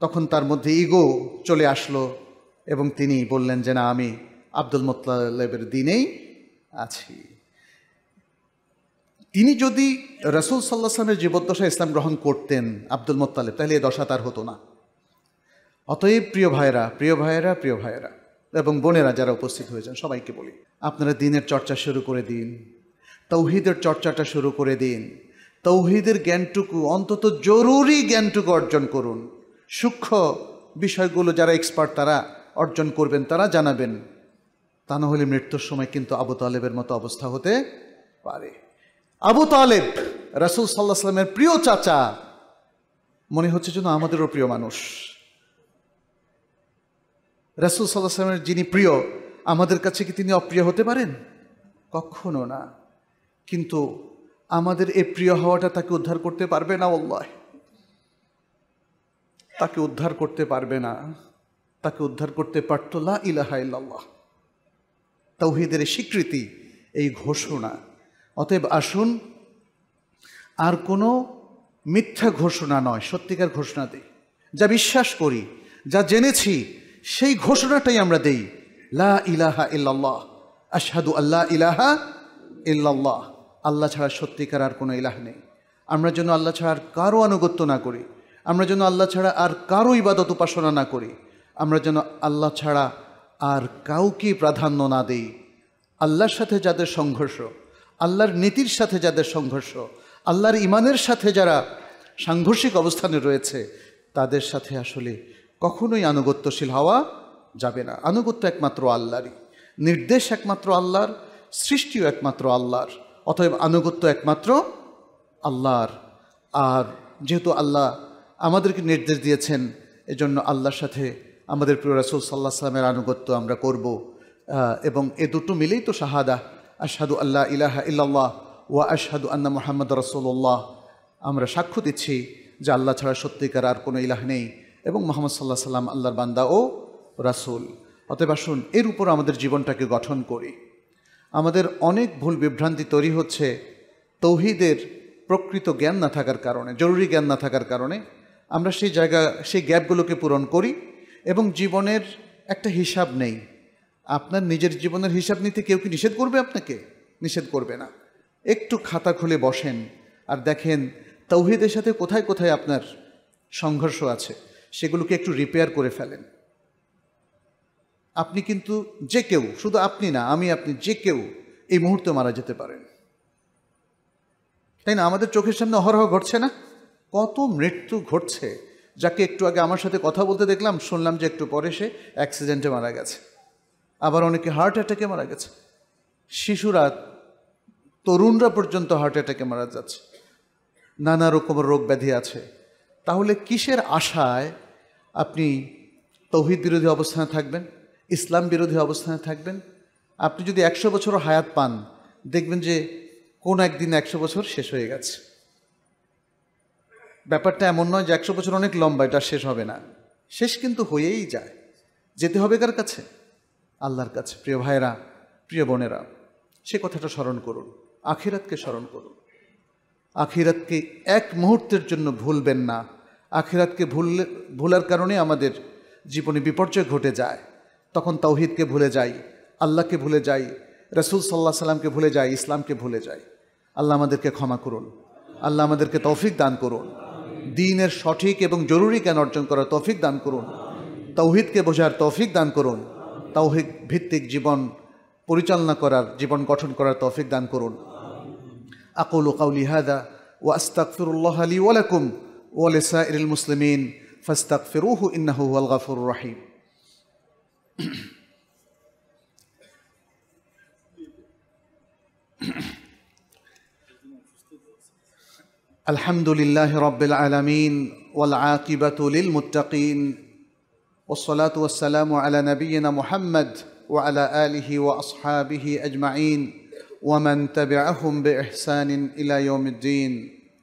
তখন তার মধ্যে ইগো চলে আসলো এবং তিনি বললেন যে না আমি আব্দুল মোতালেবের দিনেই আছি তিনি যদি রসুল সাল্লাহ সালামের জীবদ্দশা ইসলাম গ্রহণ করতেন আব্দুল মোত্তালেব তাহলে এ দশা তার হতো না অতএব প্রিয় ভাইরা প্রিয় ভাইয়েরা প্রিয় ভাইয়েরা এবং বোনেরা যারা উপস্থিত হয়েছেন সবাইকে বলি আপনারা দিনের চর্চা শুরু করে দিন তৌহিদের চর্চাটা শুরু করে দিন তৌহিদের জ্ঞানটুকু অন্তত জরুরি জ্ঞানটুকু অর্জন করুন সূক্ষ্ম বিষয়গুলো যারা এক্সপার্ট তারা অর্জন করবেন তারা জানাবেন তা না হলে মৃত্যুর সময় কিন্তু আবু তালেবের মতো অবস্থা হতে পারে আবু তালেব রাসুল সাল্লাহ সাল্লামের প্রিয় চাচা মনে হচ্ছে যেন আমাদেরও প্রিয় মানুষ রাসুল সাল্লাহ সাল্লামের যিনি প্রিয় আমাদের কাছে কি তিনি অপ্রিয় হতে পারেন কখনো না কিন্তু আমাদের এ প্রিয় হওয়াটা তাকে উদ্ধার করতে পারবে না অল্লাহ তাকে উদ্ধার করতে পারবে না তাকে উদ্ধার করতে পারত লা ইলাহা ইল্লাল্লাহ তৌহিদের স্বীকৃতি এই ঘোষণা অতএব আসুন আর কোনো মিথ্যা ঘোষণা নয় সত্যিকার ঘোষণা দিই যা বিশ্বাস করি যা জেনেছি সেই ঘোষণাটাই আমরা দেই লা ইলাহা ইল্লাল্লাহ আশহাদু আল্লাহ ইলাহা ইল্লাল্লাহ আল্লাহ ছাড়া সত্যিকার আর কোনো ইলাহ নেই আমরা যেন আল্লাহ ছাড়া আর কারো আনুগত্য না করি আমরা যেন আল্লাহ ছাড়া আর কারো ইবাদত উপাসনা না করি আমরা যেন আল্লাহ ছাড়া আর কাউকে প্রাধান্য না দেই আল্লাহর সাথে যাদের সংঘর্ষ আল্লাহর নীতির সাথে যাদের সংঘর্ষ আল্লাহর ইমানের সাথে যারা সাংঘর্ষিক অবস্থানে রয়েছে তাদের সাথে আসলে কখনোই আনুগত্যশীল হওয়া যাবে না আনুগত্য একমাত্র আল্লাহরই নির্দেশ একমাত্র আল্লাহর সৃষ্টিও একমাত্র আল্লাহর অতএব আনুগত্য একমাত্র আল্লাহর আর যেহেতু আল্লাহ আমাদেরকে নির্দেশ দিয়েছেন এজন্য আল্লাহর সাথে আমাদের প্রিয় রাসুল সাল্লাহ সাল্লামের আনুগত্য আমরা করব এবং এ দুটো মিলেই তো শাহাদা আশাদু আল্লাহ ইলাহা ইল্লাল্লাহ ওয়া আশাদু আন্না মোহাম্মদ রসোল্লাহ আমরা সাক্ষ্য দিচ্ছি যে আল্লাহ ছাড়া সত্যিকার আর কোনো ইলাহ নেই এবং মোহাম্মদ সাল্লাহ সাল্লাম আল্লাহর বান্দা ও রাসুল অতএব আসুন এর উপর আমাদের জীবনটাকে গঠন করি আমাদের অনেক ভুল বিভ্রান্তি তৈরি হচ্ছে তৌহিদের প্রকৃত জ্ঞান না থাকার কারণে জরুরি জ্ঞান না থাকার কারণে আমরা সেই জায়গা সেই গ্যাপগুলোকে পূরণ করি এবং জীবনের একটা হিসাব নেই আপনার নিজের জীবনের হিসাব নিতে কেউ কি নিষেধ করবে আপনাকে নিষেধ করবে না একটু খাতা খুলে বসেন আর দেখেন তৌহিদের সাথে কোথায় কোথায় আপনার সংঘর্ষ আছে সেগুলোকে একটু রিপেয়ার করে ফেলেন আপনি কিন্তু যে কেউ শুধু আপনি না আমি আপনি যে কেউ এই মুহূর্তে মারা যেতে পারেন তাই না আমাদের চোখের সামনে অহরহ ঘটছে না কত মৃত্যু ঘটছে যাকে একটু আগে আমার সাথে কথা বলতে দেখলাম শুনলাম যে একটু পরে সে অ্যাক্সিডেন্টে মারা গেছে আবার অনেকে হার্ট অ্যাটাকে মারা গেছে শিশুরা তরুণরা পর্যন্ত হার্ট অ্যাটাকে মারা যাচ্ছে নানা রকমের রোগ ব্যাধি আছে তাহলে কিসের আশায় আপনি তৌহিদ বিরোধী অবস্থানে থাকবেন ইসলাম বিরোধী অবস্থানে থাকবেন আপনি যদি একশো বছর হায়াত পান দেখবেন যে কোন একদিন একশো বছর শেষ হয়ে গেছে ব্যাপারটা এমন নয় যে একশো বছর অনেক লম্বা এটা শেষ হবে না শেষ কিন্তু হয়েই যায় যেতে হবে কার কাছে আল্লাহর কাছে প্রিয় ভাইরা প্রিয় বোনেরা সে কথাটা স্মরণ করুন আখিরাতকে স্মরণ করুন আখিরাতকে এক মুহূর্তের জন্য ভুলবেন না আখিরাতকে ভুল ভুলার কারণে আমাদের জীবনে বিপর্যয় ঘটে যায় তখন তৌহিদকে ভুলে যাই আল্লাহকে ভুলে যাই রসুল সাল্লাহ সাল্লামকে ভুলে যাই ইসলামকে ভুলে যাই আল্লাহ আমাদেরকে ক্ষমা করুন আল্লাহ আমাদেরকে তৌফিক দান করুন দিনের সঠিক এবং জরুরি জ্ঞান অর্জন করার তৌফিক দান করুন তৌহিদকে বোঝার তৌফিক দান করুন তৌহিক ভিত্তিক জীবন পরিচালনা করার জীবন গঠন করার তৌফিক দান করুন আকুল কাউলি হাদা ও আস্তাকফিরুল্লাহ আলী ওয়ালাকুম ওয়ালেসা ইরুল মুসলিমিন ফাস্তাকফিরুহু ইন্নাহু আল গাফুর রাহিম الحمد لله رب العالمين والعاقبة للمتقين والصلاة والسلام على نبينا محمد وعلى آله وأصحابه أجمعين ومن تبعهم بإحسان إلى يوم الدين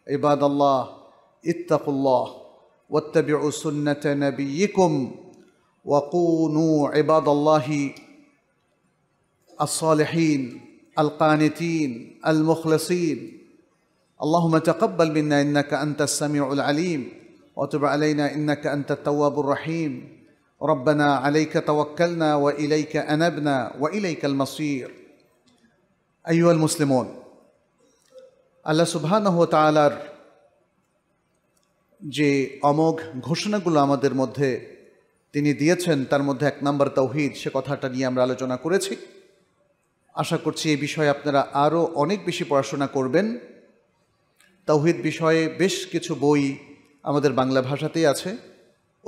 عباد الله اتقوا الله واتبعوا سنة نبيكم وكونوا عباد الله الصالحين القانتين المخلصين اللهم تقبل منا انك انت السميع العليم وتب علينا انك انت التواب الرحيم ربنا عليك توكلنا واليك انبنا واليك المصير ايها المسلمون الله سبحانه وتعالى তাআলার যে অমোঘ ঘোষণাগুলো আমাদের মধ্যে তিনি দিয়েছেন তার মধ্যে এক নম্বর তৌহিদ সে কথাটা নিয়ে আমরা আলোচনা করেছি আশা করছি এই বিষয়ে আপনারা আরও অনেক বেশি পড়াশোনা করবেন তৌহিদ বিষয়ে বেশ কিছু বই আমাদের বাংলা ভাষাতেই আছে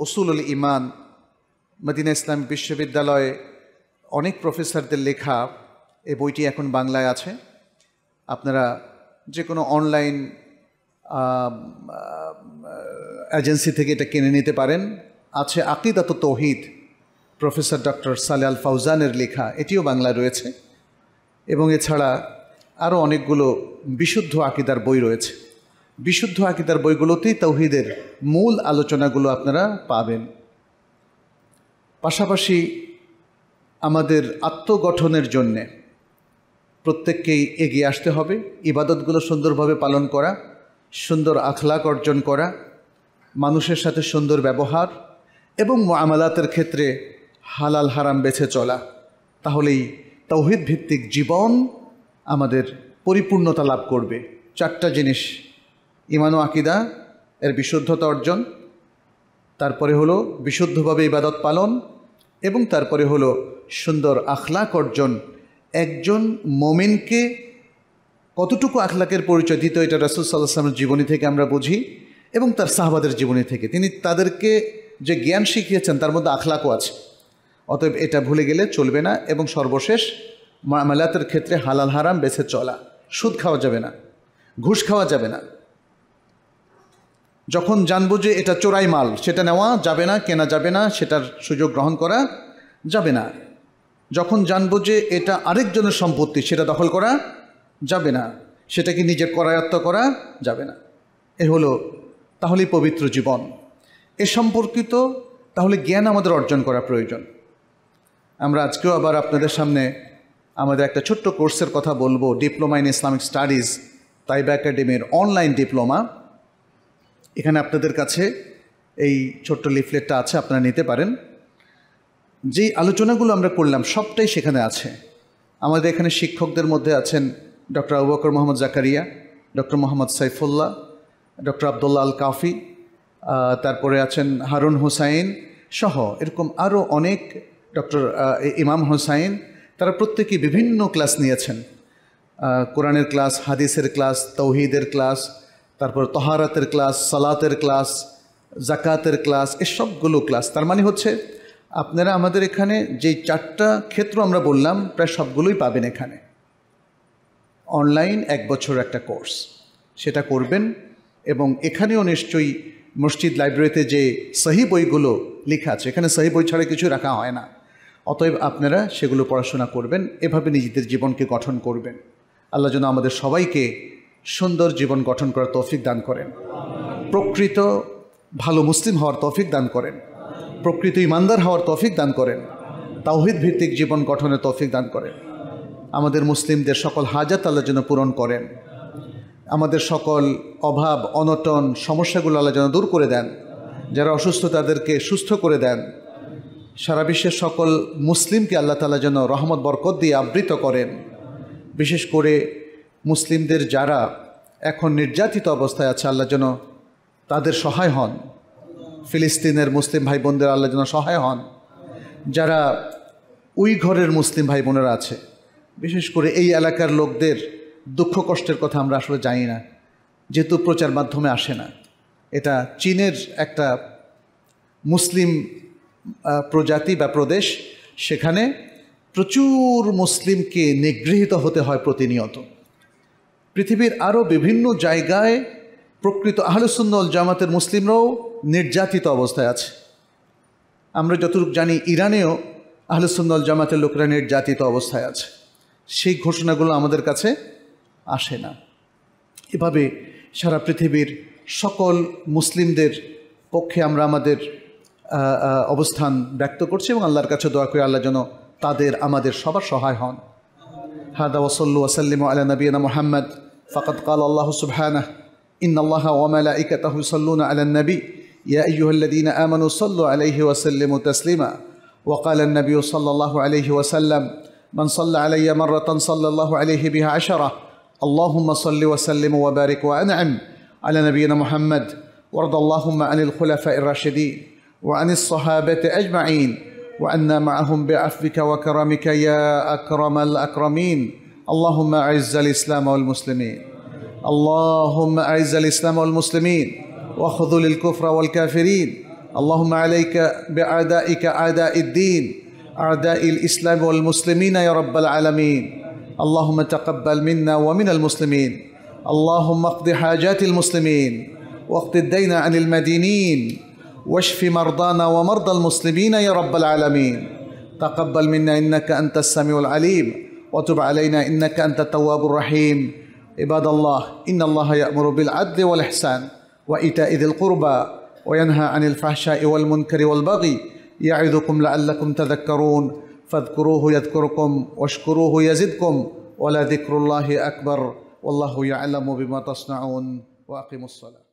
ওসুলুল ইমান মদিনা ইসলাম বিশ্ববিদ্যালয়ে অনেক প্রফেসরদের লেখা এই বইটি এখন বাংলায় আছে আপনারা যে কোনো অনলাইন এজেন্সি থেকে এটা কিনে নিতে পারেন আছে আকিদাত তৌহিদ প্রফেসর ডক্টর সালে আল ফাউজানের লেখা এটিও বাংলা রয়েছে এবং এছাড়া আরও অনেকগুলো বিশুদ্ধ আকিদার বই রয়েছে বিশুদ্ধ আকিদার বইগুলোতেই তৌহিদের মূল আলোচনাগুলো আপনারা পাবেন পাশাপাশি আমাদের আত্মগঠনের জন্যে প্রত্যেককেই এগিয়ে আসতে হবে ইবাদতগুলো সুন্দরভাবে পালন করা সুন্দর আখলাক অর্জন করা মানুষের সাথে সুন্দর ব্যবহার এবং আমালাতের ক্ষেত্রে হালাল হারাম বেছে চলা তাহলেই তৌহিদ ভিত্তিক জীবন আমাদের পরিপূর্ণতা লাভ করবে চারটা জিনিস ইমানো আকিদা এর বিশুদ্ধতা অর্জন তারপরে হলো বিশুদ্ধভাবে ইবাদত পালন এবং তারপরে হলো সুন্দর আখলাক অর্জন একজন মোমেনকে কতটুকু আখলাকের পরিচয় দিত এটা রাসুল সাল্লাহ জীবনী থেকে আমরা বুঝি এবং তার সাহবাদের জীবনী থেকে তিনি তাদেরকে যে জ্ঞান শিখিয়েছেন তার মধ্যে আখলাকও আছে অতএব এটা ভুলে গেলে চলবে না এবং সর্বশেষ মামলাতের ক্ষেত্রে হালাল হারাম বেছে চলা সুদ খাওয়া যাবে না ঘুষ খাওয়া যাবে না যখন জানবো যে এটা চোরাই মাল সেটা নেওয়া যাবে না কেনা যাবে না সেটার সুযোগ গ্রহণ করা যাবে না যখন জানবো যে এটা আরেকজনের সম্পত্তি সেটা দখল করা যাবে না সেটাকে নিজের করায়ত্ত করা যাবে না এ হলো তাহলেই পবিত্র জীবন এ সম্পর্কিত তাহলে জ্ঞান আমাদের অর্জন করা প্রয়োজন আমরা আজকেও আবার আপনাদের সামনে আমাদের একটা ছোট্ট কোর্সের কথা বলবো diploma in Islamic studies Taiba একাডেমির অনলাইন ডিপ্লোমা এখানে আপনাদের কাছে এই ছোট্ট লিফলেটটা আছে আপনারা নিতে পারেন যে আলোচনাগুলো আমরা করলাম সবটাই সেখানে আছে আমাদের এখানে শিক্ষকদের মধ্যে আছেন doctor Abu Bakr Mohammad Zakaria doctor Mohammad Saifullah doctor Abdullah Al Kafi তারপরে আছেন হারুন হুসাইন সহ এরকম আরও অনেক ডক্টর ইমাম হুসাইন তারা প্রত্যেকে বিভিন্ন ক্লাস নিয়েছেন কোরআনের ক্লাস হাদিসের ক্লাস তৌহিদের ক্লাস তারপর তহারাতের ক্লাস সালাতের ক্লাস জাকাতের ক্লাস এসবগুলো ক্লাস তার মানে হচ্ছে আপনারা আমাদের এখানে যেই চারটা ক্ষেত্র আমরা বললাম প্রায় সবগুলোই পাবেন এখানে অনলাইন এক বছর একটা কোর্স সেটা করবেন এবং এখানেও নিশ্চয়ই মসজিদ লাইব্রেরিতে যে সহি বইগুলো লেখা আছে এখানে সহি বই ছাড়া কিছু রাখা হয় না অতএব আপনারা সেগুলো পড়াশোনা করবেন এভাবে নিজেদের জীবনকে গঠন করবেন আল্লাহ যেন আমাদের সবাইকে সুন্দর জীবন গঠন করার তৌফিক দান করেন প্রকৃত ভালো মুসলিম হওয়ার তৌফিক দান করেন প্রকৃত ইমানদার হওয়ার তৌফিক দান করেন তাওহিদ ভিত্তিক জীবন গঠনের তৌফিক দান করেন আমাদের মুসলিমদের সকল হাজাত আল্লাহ যেন পূরণ করেন আমাদের সকল অভাব অনটন সমস্যাগুলো আল্লাহ যেন দূর করে দেন যারা অসুস্থ তাদেরকে সুস্থ করে দেন সারা বিশ্বের সকল মুসলিমকে আল্লাহ তালা যেন রহমত বরকত দিয়ে আবৃত করেন বিশেষ করে মুসলিমদের যারা এখন নির্যাতিত অবস্থায় আছে আল্লাহ যেন তাদের সহায় হন ফিলিস্তিনের মুসলিম ভাই বোনদের আল্লাহ যেন সহায় হন যারা উই ঘরের মুসলিম ভাই বোনেরা আছে বিশেষ করে এই এলাকার লোকদের দুঃখ কষ্টের কথা আমরা আসলে জানি না যেহেতু প্রচার মাধ্যমে আসে না এটা চীনের একটা মুসলিম প্রজাতি বা প্রদেশ সেখানে প্রচুর মুসলিমকে নিগৃহীত হতে হয় প্রতিনিয়ত পৃথিবীর আরও বিভিন্ন জায়গায় প্রকৃত আহলসুন্নল জামাতের মুসলিমরাও নির্যাতিত অবস্থায় আছে আমরা যতটুকু জানি ইরানেও আহলসুন্নল জামাতের লোকরা নির্যাতিত অবস্থায় আছে সেই ঘোষণাগুলো আমাদের কাছে আসে না এভাবে সারা পৃথিবীর সকল মুসলিমদের পক্ষে আমরা আমাদের অবস্থান ব্যক্ত করছি এবং আল্লাহর কাছে দোয়া করে আল্লাহ যেন তাদের আমাদের সবার সহায় হন হাদা ওসল্লু ওসাল্লিম আলা নবীনা মোহাম্মদ ফকত কাল আল্লাহ সুবহানাহ إن الله وملائكته يصلون على النبي يا أيها الذين آمنوا صلوا عليه وسلموا تسليما وقال النبي صلى الله عليه وسلم من صلى علي مرة صلى الله عليه بها عشرة اللهم صل وسلم وبارك وانعم على نبينا محمد وارض اللهم عن الخلفاء الراشدين وعن الصحابه اجمعين وعنا معهم بعفوك وكرمك يا اكرم الاكرمين اللهم اعز الاسلام والمسلمين اللهم اعز الاسلام والمسلمين واخذل الكفر والكافرين اللهم عليك باعدائك اعداء الدين اعداء الاسلام والمسلمين يا رب العالمين اللهم تقبل منا ومن المسلمين اللهم اقض حاجات المسلمين واقض الدين عن المدينين واشف مرضانا ومرضى المسلمين يا رب العالمين تقبل منا انك انت السميع العليم وتب علينا انك انت التواب الرحيم عباد الله ان الله يامر بالعدل والاحسان وايتاء ذي القربى وينهى عن الفحشاء والمنكر والبغي يعظكم لعلكم تذكرون فاذكروه يذكركم واشكروه يزدكم ولذكر الله أكبر والله يعلم بما تصنعون وأقيموا الصلاة